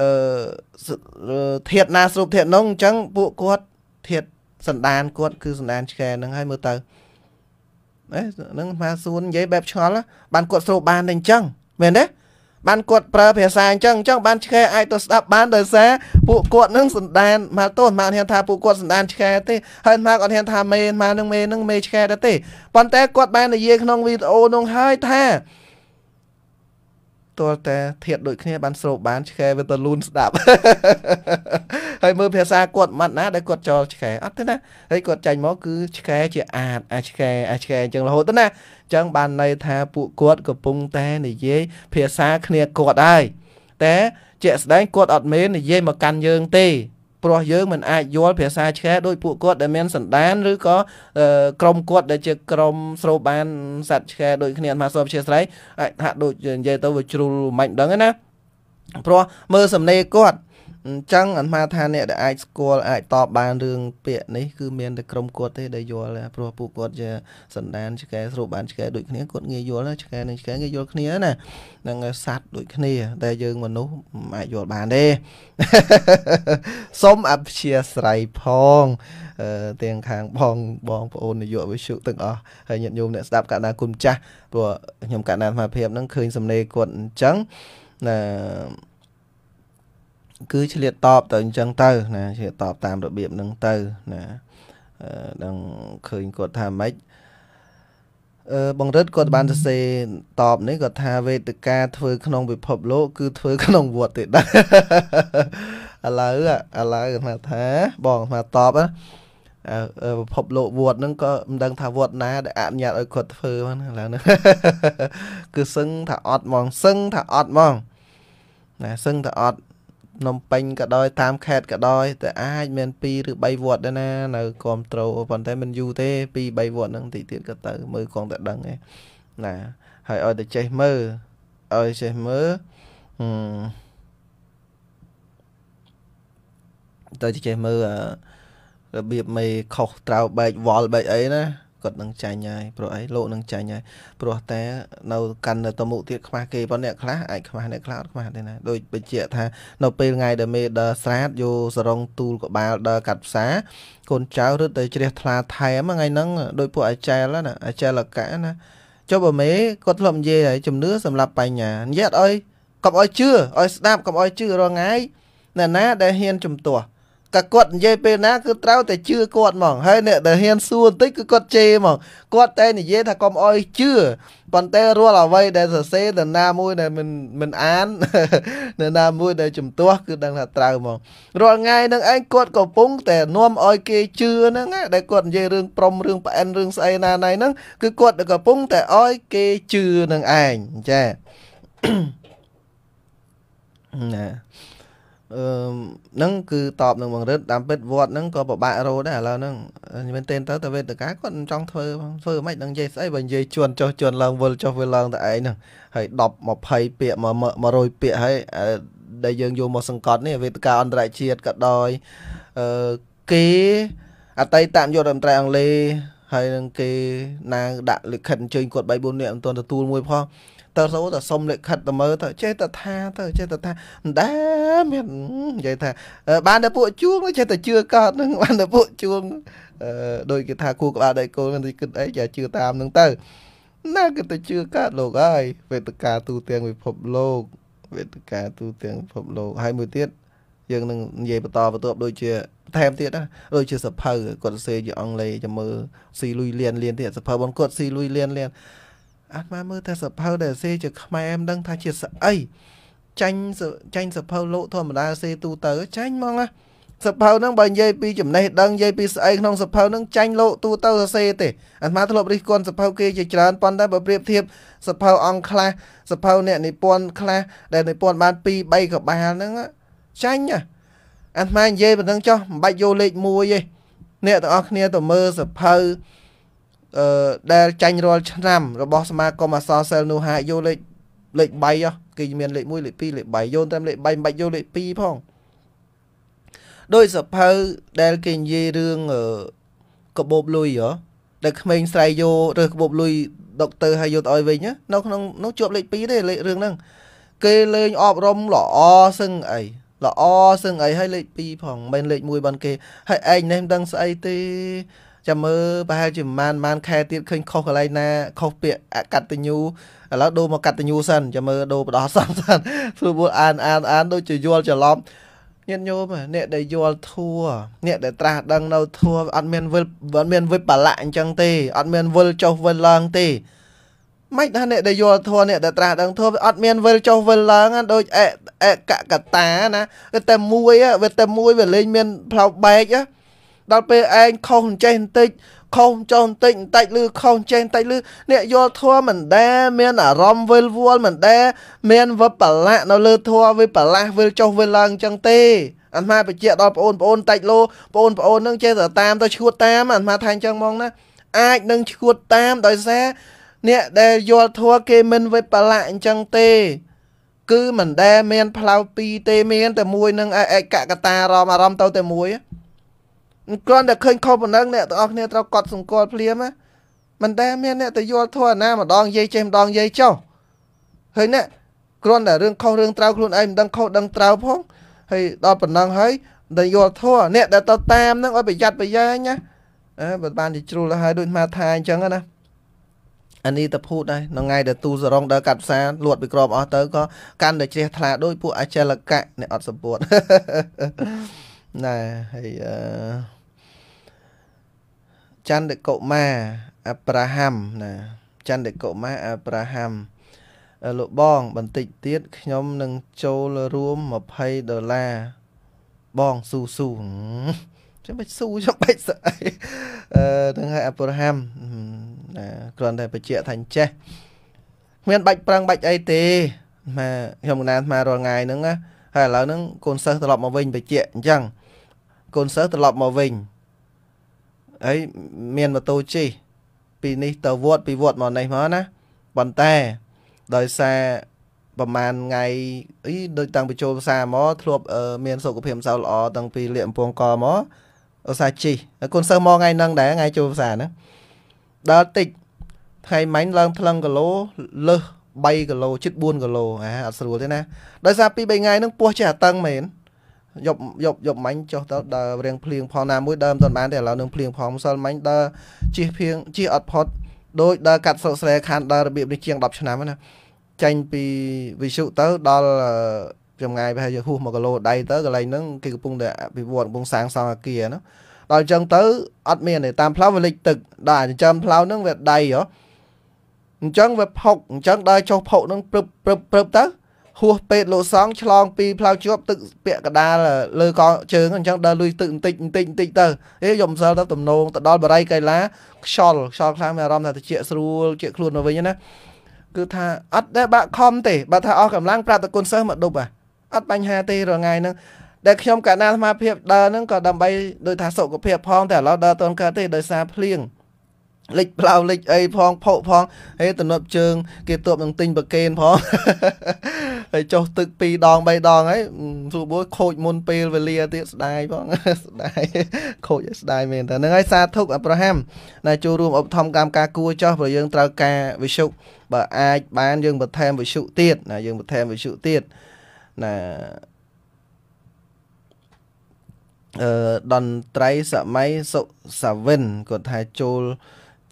អឺធៀបណាស្រូបធៀបនោះអញ្ចឹងពួកគាត់ធៀបសណ្ដាន គាត់គឺសណ្ដានឆ្កែហ្នឹងហើយមើលទៅហ្នឹងមកសួននិយាយបែបឆ្ងល់បានគាត់ស្រូបបានតែអញ្ចឹងមែនទេបានគាត់ប្រើភាសាអញ្ចឹងអញ្ចឹងបានឆ្កែអាចទៅស្ដាប់បានដោយសារពួកគាត់នឹងសន្តានមកទោសមកហ៊ានថាពួកគាត់សន្តានឆ្កែទេហើយមកគាត់ហ៊ានថាមេមកនឹងមេនឹងមេឆ្កែដែរទេប៉ុន្តែគាត់បាននិយាយក្នុងវីដេអូនោះហើយថាទាល់តែធាតដូចគ្នាបានស្រូបបានឆ្កែវាទៅលូនស្ដាប់ហើយមើលភាសាគាត់ម៉ាត់ណាដែលគាត់ចោលឆ្កែអត់ទេណាហើយគាត់ចាញ់មកគឺឆ្កែជាអាតអាឆ្កែអាឆ្កែអញ្ចឹងរហូតទៅណាអញ្ចឹងបានន័យថាពួកគាត់កំពុងតែនិយាយភាសាគ្នាគាត់ហើយតែជាក់ស្ដែងគាត់អត់មែននិយាយមកកាន់យើងទេព្រោះយើងមិនអាចយល់ភាសាឆ្កែដោយពួកគាត់ដែលមានសន្តានឬក៏ក្រុមគាត់ដែលជាក្រុមស្រូបបានសត្វឆ្កែដូចគ្នាអាសពជាស្រ័យអាចហាក់ដូចនិយាយទៅវាជ្រុលមិនដឹងណាព្រោះមើលសំណេរគាត់អញ្ចឹងអាត្មាថាអ្នកដែលអាចស្គាល់អាចតបបានរឿងពាក្យនេះគឺមានតែក្រុមគាត់ទេដែលយល់ព្រោះពួកគាត់ជាសន្តានឆ្កែស្រូបបានឆ្កែដូចគ្នាគាត់ងាយយល់ឆ្កែនឹងឆ្កែងាយយល់គ្នាណានឹងសัตว์ដូចគ្នាតែយើងមនុស្សមិនអាចយល់បានទេសូមអព្យាស្រ័យផងទាំងខាងបងបងប្អូននាយកវិសុទាំងអស់ហើយញាតិញោមអ្នកស្ដាប់កណ្ដាគុណចាស់ព្រោះខ្ញុំកណ្ដាអាត្មាភាពហ្នឹងឃើញសំណេរគាត់អញ្ចឹងណាគឺឆ្លៀតតបទៅអញ្ចឹងទៅណាឆ្លៀតតបតាមរបៀបហ្នឹងទៅណាដឹងឃើញគាត់ថាម៉េចអឺបង្រិទ្ធគាត់បានសរសេរតបនេះគាត់ថាវេទិកាធ្វើក្នុងពិភពលោក គឺធ្វើក្នុងវត្តទេដែរឥឡូវឥឡូវគាត់ថាបងថាតបពិភពលោកវត្តហ្នឹងក៏មិនដឹងថាវត្តណាដែលអនុញ្ញាតឲ្យគាត់ធ្វើហ្នឹងឥឡូវហ្នឹងគឺសឹងថាអត់ហ្មងសឹងថាអត់ហ្មងណាសឹងតែអត់ភ្នំពេញក៏ដោយតាមខេត្តក៏ដោយតែអាចមាន2ឬ3វត្តដែរណានៅគ្រប់ត្រូលប៉ុន្តែមិនយូរទេ2 3វត្តហ្នឹងតិចទៀតក៏ទៅមើលគ្រាន់តែដឹងឯងណា ហើយឲ្យតែចេះមើលឲ្យចេះមើលអឺតើចេះមើលរបៀបមេខុសត្រូវបែកវល់បែកអីណាគាត់នឹងចាញ់ហើយព្រោះអីលោកនឹងចាញ់ហើយព្រោះតែនៅកាន់នៅតមុទៀតខ្វះគេប៉ុន្តែអ្នកខ្លះអាចខ្វះអ្នកខ្លះអត់ខ្វះទេណាដូចបញ្ជាក់ថា នៅ ពេលថ្ងៃដែលមេដើរស្រាតយកសរងទូលក្បាលដើរកាត់ផ្សារកូនចៅរត់ទៅជ្រះថ្លាថែមថ្ងៃហ្នឹងដោយពួកអាចែលណាអាចែលកៈណាចុះបើមេគាត់ធ្លាប់និយាយហើយជំនឿសម្រាប់បញ្ញានិយាយអត់អុយកុំអុយជឿអុយស្ដាប់កុំអុយជឿរងថ្ងៃណាណាដែលហ៊ានជំទាស់តែគាត់និយាយពេលណាគឺត្រូវតែជឿគាត់ហ្មងហើយអ្នកដែលហ៊ានសួរបន្តិចគឺគាត់ជេរហ្មងគាត់តែនិយាយថាកុំអោយជឿប៉ុន្តែរាល់អ្វីដែលសរសេរទៅណាមួយដែលមិនមិនអាននៅណាមួយដែលជំទាស់គឺដឹងថាត្រូវហ្មងរាល់ថ្ងៃនឹងឯងគាត់កំពុង តែនាំអោយគេជឿហ្នឹងដែលគាត់និយាយរឿងព្រមរឿងប្អិនរឿងស្អីណាណៃហ្នឹងគឺគាត់កំពុងតែអោយគេជឿនឹងឯងចាណាអឺហ្នឹងគឺតបនឹងបង្រិតតាមពិតវត្តហ្នឹងក៏ពិបាករោដែរឥឡូវហ្នឹងមែនទេទៅទៅវេទកាគាត់មិនចង់ធ្វើធ្វើមិនដឹងនិយាយស្អីបើនិយាយជន់ចុះជន់ឡើងវិលចុះវិលឡើងតែឯងហ្នឹងហើយ10 20ពាក្យ100ពាក្យហើយដែលយើងយកមកសង្កត់នេះវេទកាអន្តរជាតិក៏ដោយអឺគេអតីតតាមយករដ្ឋមន្ត្រីអង់គ្លេសហើយនឹងគេណាដាក់លិខិតអញ្ជើញគាត់3 4នាក់មិនទាន់ទទួលមួយផងទៅសូទៅសុំលិខិតទៅមើលទៅចេះតែថាទៅចេះតែថាមិនដែរមាននិយាយថាបានតែពួកជួងចេះតែជឿកើតនឹងបានតែពួកជួងដោយគេថាគូក្បាលដៃគោលគិតអីចាជឿតាមនឹងទៅណាគេទៅជឿកើតលោកហើយវេទកាទូទាំងពិភពលោកវេទកាទូទាំងពិភពលោកហើយមួយទៀតយើងនឹងនិយាយបន្តបន្ទាប់ដូចជាបន្ថែមទៀតណាដូចជាសភៅគាត់សរសេរជាអង់គ្លេសចាំមើលស៊ីលុយលៀនលៀនទៀតសភៅបងគាត់ស៊ីលុយលៀនលៀនអាត្មាមើលតែសភៅដែលសេជាខ្មែរមិនដឹងថាជាស្អីចាញ់ចាញ់សភៅលោកធម្មតាសេទូទៅចាញ់ហ្មងណាសភៅហ្នឹងបើនិយាយពីចំណេះដឹងនិយាយពីស្អីក្នុងសភៅហ្នឹងចាញ់លោកទូទៅសរសេរទេអាត្មាធ្លាប់រិះគន់សភៅគេជាច្រើនប៉ុន្តែបើប្រៀបធៀបសភៅអង្គខ្លះសភៅអ្នកនិពន្ធខ្លះដែលនិពន្ធបាន2 3ក្បាលហ្នឹងចាញ់អាត្មានិយាយប៉ុណ្្នឹងចុះមិនបាច់យកលេខ1ទេអ្នកទាំងអស់គ្នាទៅមើលសភៅដែលចាញ់រាល់ឆ្នាំរបស់សមាគមអសរសិលនូហាយកលេខលេខ3អស់គេមានលេខ1លេខ2លេខ3យកតាមលេខ3មិនបាច់យកលេខ2ផងដោយសភៅដែលគេនិយាយរឿងកបោបលុយហ៎ដែលក្មេងស្រីយករើសកបោបលុយដុកទ័រឲ្យយកទៅឲ្យវិញនៅក្នុងនោះជាប់លេខ2ទេលេខរឿងហ្នឹងគេលេងអប់រំល្អសឹងអីល្អសឹងអីឲ្យលេខ2ផងមិនមែនលេខ1បានគេហើយឯងនេះមិនដឹងស្អីទេចាំមើលប្រហែលជាប្រហែលប្រហែលខែទៀតឃើញខុសកន្លែងណាខុសពាក្យអកតញ្ញូឥឡូវដូរមកកតញ្ញូសិនចាំមើលដូរបដោះសំសិនព្រោះពួកអានអានអាន ដូចជាយល់ច្រឡំញាតិញោមអ្នកដែលយល់ធัวអ្នកដែលត្រាស់ដឹងនៅធัวអត់មានវិលអត់មានវិបលៈអញ្ចឹងទេអត់មានវិលចុះវិលឡើងទេមិនថាអ្នកដែលយល់ធัวអ្នកដែលត្រាស់ដឹងធัวអត់មានវិលចុះវិលឡើងដូចអកកតាណាវាតែមួយវាតែមួយវាលេងមានផ្លោបែកណាដល់ពេលឯងខុសអញ្ចេះបន្តិច ខុសចោលបន្តិចបន្តិចឬខុសចេះបន្តិចឬអ្នកយល់ធัวមិនដែរមាន អារម្មណ៍វិលវល់មិនដែរមានវបលៈនៅលើធัวវាបលាស់វិលចុះវិលឡើងអញ្ចឹងទេអាត្មាបញ្ជាក់ដល់បងប្អូនតិចលោបងប្អូននឹងចេះតែតាមទៅឈួតតាមអាត្មាថាអញ្ចឹងហ្មងណាអាចនឹងឈួតតាមដោយសារអ្នកដែលយល់ធัวគេមិនវិបលៈអញ្ចឹងទេ គឺមិនដែលមាន ផ្លូវពីរទេ មានតែមួយនឹងឯកកតាអារម្មណ៍អារម្មណ៍ទៅតែមួយហ្នឹងគ្រាន់តែឃើញខុសប៉ុណ្ណឹងអ្នកទាំងអស់គ្នាត្រូវកត់សម្គាល់ភ្លាមណាមិនដែលមានអ្នកទៅយល់ធัวណាម្ដងយាយចេះម្ដងយាយចោះហើយអ្នកគ្រាន់តែរឿងខុសរឿងត្រូវខ្លួនឯងមិនដឹងខុសដឹងត្រូវផងហើយដល់ប៉ុណ្ណឹងហើយដែលយល់ធัวអ្នកដែលទៅតាមនឹងឲ្យប្រយ័ត្នប្រយែងណាអើបើបានជាជ្រុលហើយដូចមកថាអញ្ចឹងណាអានេះទៅភូតហើយនៅថ្ងៃដែលទូសរងដើរកាត់ផ្សារលួតពីក្របអស់ទៅក៏កាន់តែជ្រះថ្លាដោយពួកអចលកៈអ្នកអត់សពួតណែហើយអឺចន្ទកុមារអប្រាហាំណាចន្ទកុមារអប្រាហាំលោកបង បន្តិចទៀតខ្ញុំនឹងចូលរួម20ដុល្លារបងស៊ូស៊ូចាំបាច់ស៊ូចាំបាច់ស្អីអឺនឹងឲ្យអប្រាហាំណាគ្រាន់តែបញ្ជាក់ថាអញ្ចេះគ្មានបាច់ប្រឹងបាច់អីទេម៉ែខ្ញុំកណានស្មារាល់ថ្ងៃហ្នឹងណាហើយឥឡូវហ្នឹងកូនសិស្សត្រឡប់មកវិញបញ្ជាក់អញ្ចឹងកូនសិស្សត្រឡប់មកវិញអីមានម៉ូតូជិះពីនេះទៅវត្តពីវត្តមកនេះមកណាប៉ុន្តែដោយសារប្រហែលថ្ងៃអីដូចតាំងពីចូលភាសាមកធ្លាប់មានសុខភាពសៅល្អតាំងពីលៀកអំពងកមកឧស្សាហ៍ជិះកូនសិស្សមកថ្ងៃហ្នឹងដែរថ្ងៃចូលភាសាហ្នឹងដល់តិចថ្ងៃមិញឡើងថ្លឹងគីឡូលើស3គីឡូជិត4គីឡូអាអត់ស្រួលទេណាដោយសារពី3ថ្ងៃហ្នឹងពោះចេះអាតឹងមែនយប់យប់យប់មិញចុះទៅដើររៀងភ្លៀងផងណាមួយដើរមិនទាន់បានទេឥឡូវនឹងភ្លៀងផងម្សិលមិញដើរជិះភៀងជិះអត់ផុតដោយដើរកាត់សោកស្រែខានដើររបៀបនេះជាង10ឆ្នាំណាចាញ់ពីវិសុទៅដល់ចម្ងាយប្រហែលជាហួស1គីឡូដៃទៅកន្លែងហ្នឹងគេកំពុងតែអភិវឌ្ឍកំពុងសាងសង់អាគារណាដល់អញ្ចឹងទៅ អត់មានទេតាមផ្លូវវាលិច ទឹកដល់ចិញ្ចឹមផ្លូវហ្នឹងវាដៃហ៎អញ្ចឹងវាផុកអញ្ចឹងដើរចុះផុកហ្នឹងព្រឹបព្រឹបព្រឹបទៅហួសពេទ្យលោកសងឆ្លងពីផ្លូវជាប់ទឹកពាក់កដាលលើកជើងអញ្ចឹងដើរលុយទឹកបន្តិចបន្តិចបន្តិចទៅអេយំសិលទៅទំនងទៅដល់បរិយាកាយឡាខ្យល់ខ្យល់ខ្លាំងមានអារម្មណ៍ថាត្រជាក់ស្រួលជាក់ខ្លួនមកវិញណាគឺថាអត់ដែរបាក់ខំទេបើថាអស់កម្លាំងប្រាប់តគុណសិស្សមកដប់អត់បញ្ហាទេរងាយហ្នឹងដែលខ្ញុំកណ្ដាលអាស្មាភាពដើរហ្នឹងក៏ដើម្បីដោយថាសុខភាពផងតែឥឡូវដើរតនកើតទេដោយសារភ្លៀងលិចផ្លោលិចអីផងផុសផងហេទំនប់ជើងគេទប់នឹងទិញប្រកេនផងហើយចុះទឹក2ដង3ដងហើយសួរបួយខូចមុនពេលវេលាទៀតស្ដាយផងស្ដាយខូចស្ដាយមែនតើហ្នឹងហើយសាធុអប្រាហាំដែលចូលរួមឧបត្ថម្ភកម្មការគួចោះព្រោះយើងត្រូវការវិសុខបើអាចបានយើងបន្ថែមវិសុខទៀតណាយើងបន្ថែមវិសុខទៀតណាអឺតន្ត្រីសម័យសុសាវិនគាត់ថាចូល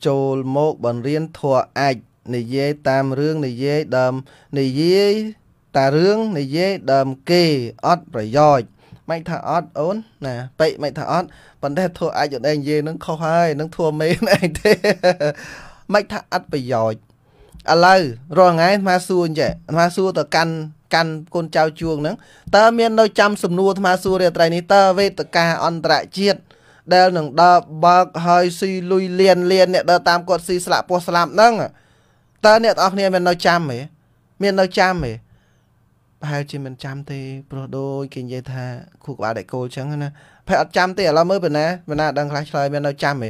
ចូលមកបង្រៀនធម៌អាចនិយាយតាមរឿងនិយាយដើមនិយាយតារឿងនិយាយដើមគេអត់ប្រយោជន៍មិនថាអត់អូនណា ពេកមិនថាអត់ប៉ុន្តែធัวអាចយល់ឯងនិយាយនឹងខុសហើយនឹងធัวមេនឯងទេមិនថាអត់ប្រយោជន៍ឥឡូវរាល់ថ្ងៃអាត្មាសួរអញ្ចឹងអាត្មាសួរទៅកាន់កាន់កូនចៅជួងហ្នឹងតើមាននៅចាំសំណួរអាត្មាសួររាត្រីនេះតើវេទកាអន្តរជាតិដែលនឹងដើរបើកហើយស៊ីលុយលៀនលៀនអ្នកដើរតាមគាត់ស៊ីស្លាក់ពោះស្លាប់ហ្នឹងតើអ្នកទាំងអស់គ្នា មាននៅចាំទេមាននៅចាំទេប្រហែលជាមិនចាំទេព្រោះដូចគេនិយាយថាខួរក្បាលដៃគោអញ្ចឹងណាប្រហែលអត់ចាំទេឥឡូវមើលបើណាបើណាដឹងខ្លះឆ្លើយមាននៅ ចាំទេ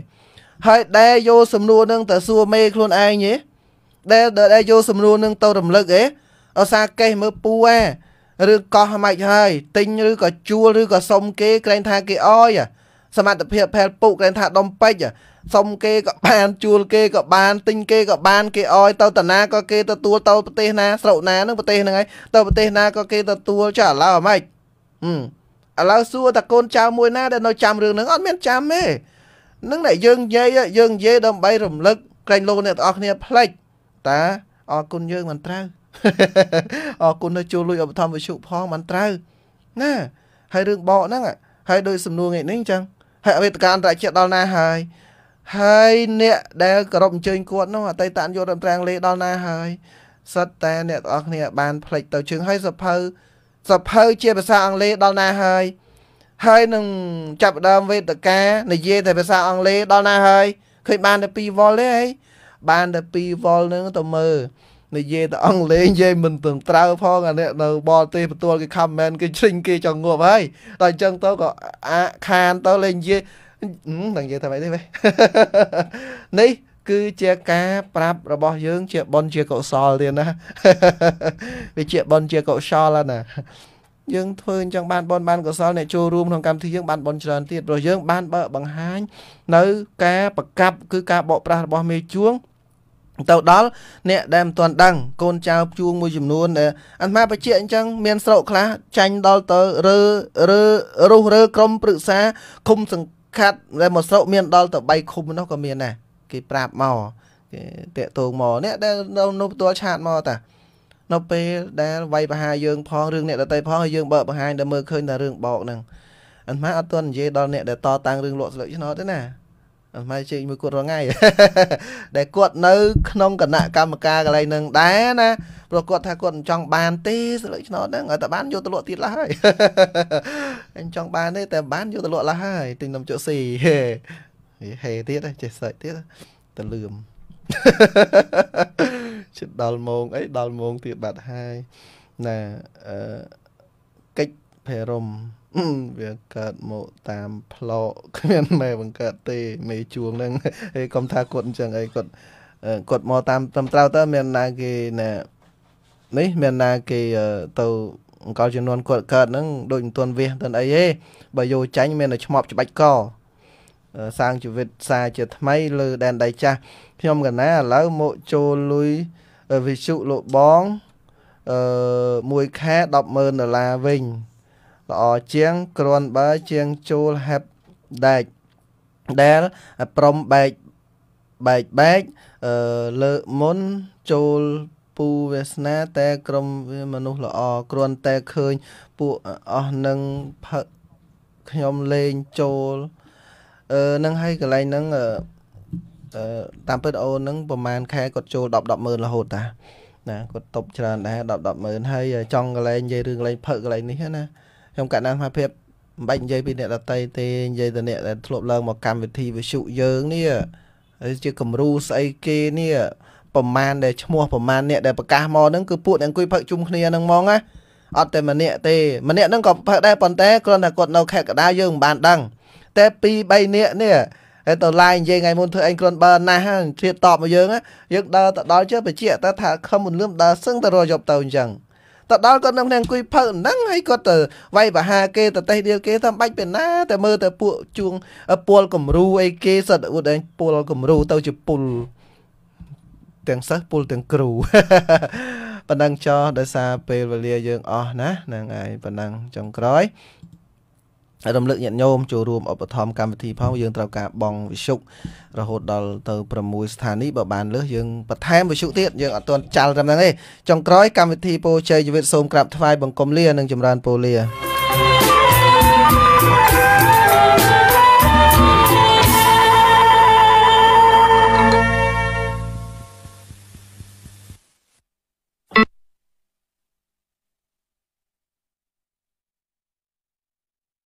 ហើយដែលយកសំណួរនឹង ទៅសួរមេខ្លួនឯងទេដែលដែលយកសំណួរនឹងទៅរំលឹកទេអសាកេះមើលពូអាឬកោះហ្មាច់ហើយទិញឬក៏ជួលឬក៏សុំគេក្រែងថាគេអោយអាសមត្ថភាពផែលពុកគេថាដុំពេជ្រសុំគេក៏បានជួលគេក៏បានទិញគេក៏បានគេអោយទៅតាណាក៏គេទទួលទៅប្រទេសណាស្រុកណានឹងប្រទេសហ្នឹងហើយទៅប្រទេសណាក៏គេទទួលចាឥឡូវអាម៉េចឥឡូវសួរតាកូនចៅមួយ ណាដែលនៅចាំរឿងហ្នឹងអត់មានចាំទេនឹងតែយើងនិយាយយើងនិយាយដើម្បី រំលឹក ក្រែងលោកអ្នកទាំងអស់គ្នាផ្លេចតាអរគុណយើងមិនត្រូវអរគុណនៅជួយលួយឧបត្ថម្ភវិសុផងមិនត្រូវណាហើយរឿងបកហ្នឹងហើយដោយសំណួរថ្ងៃនេះអញ្ចឹងហើយវេទិកាអន្តរជាតិដល់ណាហើយហើយអ្នកដែលគោរពអញ្ជើញគាត់នោះអតីតយុទ្ធរដ្ឋរាំងលេដល់ណាហើយសិតតែអ្នកទាំងអស់គ្នាបានផ្លេចទៅជើងហើយសភៅសភៅជាភាសាអង់គ្លេសដល់ណាហើយហើយនឹងចាប់ដើមវេទិកានិយាយតែភាសាអង់គ្លេសដល់ណាហើយឃើញបានតែ2វ៉ុលទេហីបានតែ2វ៉ុលនឹងទៅមើលនិយាយតែអង់គ្លេសនិយាយមិនត្រឹមត្រូវផងអានេះនៅបរទេសបន្ទាល់គេខមមិនគេជ្រិញគេចង់ងាប់ហើយតែអញ្ចឹងទៅក៏អាខានទៅលេងនិយាយនឹងនិយាយថាម៉េចទេវេនេះគឺជាការប្រាប់របស់យើងជាបនជាកុសលទៀតណាវាជាបនជាកុសលហើយណាយើងធ្វើអញ្ចឹងបានបនបានកុសលអ្នកចូលរួមក្នុងកម្មវិធីយើង បានបនច្រើនទៀតព្រោះយើងបានបើបង្ហាញនៅ ការប្រកັບគឺការបកប្រាស់របស់ មេជួងទៅដល់អ្នកដែលមិនទាន់ដឹងកូនចៅជួងមួយចំនួនដែលអាត្មាបច្ចៈអញ្ចឹងមានស្រុកខ្លះចាញ់ដល់ទៅរើរើរុះរើក្រុមព្រឹក្សាឃុំសង្កាត់ដែលមកស្រុកមានដល់ទៅ3ឃុំនោះក៏មានដែរគេប្រាប់មកគេតាក់ទងមកអ្នកដែលនៅផ្ទាល់ឆាតមកតា នៅពេលដែលវាយបហាយើងផងរឿងអ្នកដតីផងហើយយើងបើបង្ហាញដល់មើលឃើញតែរឿងបោកហ្នឹងអាត្មាអត់ទាន់និយាយដល់អ្នកដែលតតាំងរឿងលក់ស្លឹកឆ្នោតទេណាអាត្មាជែកមួយគាត់រងថ្ងៃដែលគាត់នៅក្នុងគណៈកម្មការកន្លែងនឹងដែរណាព្រោះគាត់ថាគាត់មិនចង់បានទេសលុយឆ្នោតហ្នឹងឲ្យតែបានយកទៅលក់ទៀតឡើយអញចង់បានទេតែបានយកទៅលក់ឡើយទិញនំជក់ស៊ីហេទៀតចេះសើចទៀតទៅលឿមជិតដល់ម៉ោងអីដល់ម៉ោងទៀតបាត់ហើយណាអឺកិច្ចភេរមវាកើតមកតាមផ្លោកគ្មានម៉ែបង្កើតទេ មេជួងហ្នឹងហេកុំថាគាត់អញ្ចឹងអីគាត់គាត់មកតាមត្រឹមត្រូវទៅមានណាគេណានេះមានណាគេទៅអង្គជំនន់គាត់កើតហ្នឹងដូចមិនទាន់វះទាន់អីទេបើយោចាញ់មានតែឆ្មប់ច្បាច់កសាងជីវិតសាជាថ្មី លើ ដែនដីចាស់ខ្ញុំកណាឥឡូវមកចូលលុយវិសុលោកបងអឺ1ខែ100,000ដុល្លារវិញល្អជាងគ្រាន់បើជាងជួលហេបដែកដែលប្រំបែកបែកបែកអឺលើមុនចូលពូវាសនាតែក្រុមវាមនុស្សល្អគ្រាន់តែឃើញពួកអស់នឹងផឹកខ្ញុំលេងចូលអឺនឹងហើយកន្លែងហ្នឹងអឺតាមពិតអូនហ្នឹងប្រហែលខែគាត់ចូល10 10ម៉ឺនរហូតតាណាគាត់ຕົបច្រើនដែរ10 10ម៉ឺនហើយចង់កន្លែងនិយាយរឿងកន្លែងផឹកកន្លែងនេះណាខ្ញុំកណ្ដាលភាពមិនបាច់និយាយពីអ្នកដតីទេនិយាយទៅអ្នកដែលធ្លាប់ឡើងមកកម្មវិធីវិសុយើងនេះជាគំរូស្អីគេនេះប្រមាណដែលឈ្មោះប្រមាណអ្នកដែលប្រកាសមកហ្នឹងគឺពួកអ្នកអង្គុយផឹកជុំគ្នាហ្នឹងហ្មងណាអត់តែម្នាក់ទេម្នាក់ហ្នឹងក៏ផឹកដែរប៉ុន្តែគ្រាន់តែគាត់នៅខេត្តកដាយើងមិនបានដឹងតែ2 3នាក់នេះហើយទៅឡាយនិយាយថ្ងៃមុនធ្វើអីគ្រាន់បើណាស់ទៀតតបមកយើង យើងដើរទៅដល់ជើបជាតើថាខំមិនលឿមដើរសឹងទៅរយប់ទៅអញ្ចឹងទៅដល់គាត់នៅក្នុងអង្គុយផើហ្នឹងហើយគាត់ទៅវាយបហាគេទៅតេះដៀលគេតាមបាច់ពេលណា តែមើលទៅពួកជួងពលគំរូអីគេសិតអួតឯងពលគំរូទៅជាពុលទាំងសិស្សពុលទាំងគ្រូប៉ណ្ណឹងចោះដោយសារពេលវេលាយើងអស់ណាហ្នឹងហើយប៉ណ្ណឹងចុងក្រោយរំលឹកញាតិញោមចូលរួមឧបត្ថម្ភកម្មវិធីផងយើងត្រូវការបងវិសុខរហូតដល់ទៅ6ស្ថានីយ៍បើបានលើសយើងបន្ថែមវិសុខទៀតយើងអត់ទាន់ចាល់ត្រឹមហ្នឹងទេចុងក្រោយកម្មវិធីពោជ័យជីវិតសូមក្រាបថ្វាយបង្គំលានិងចម្រើនពោលា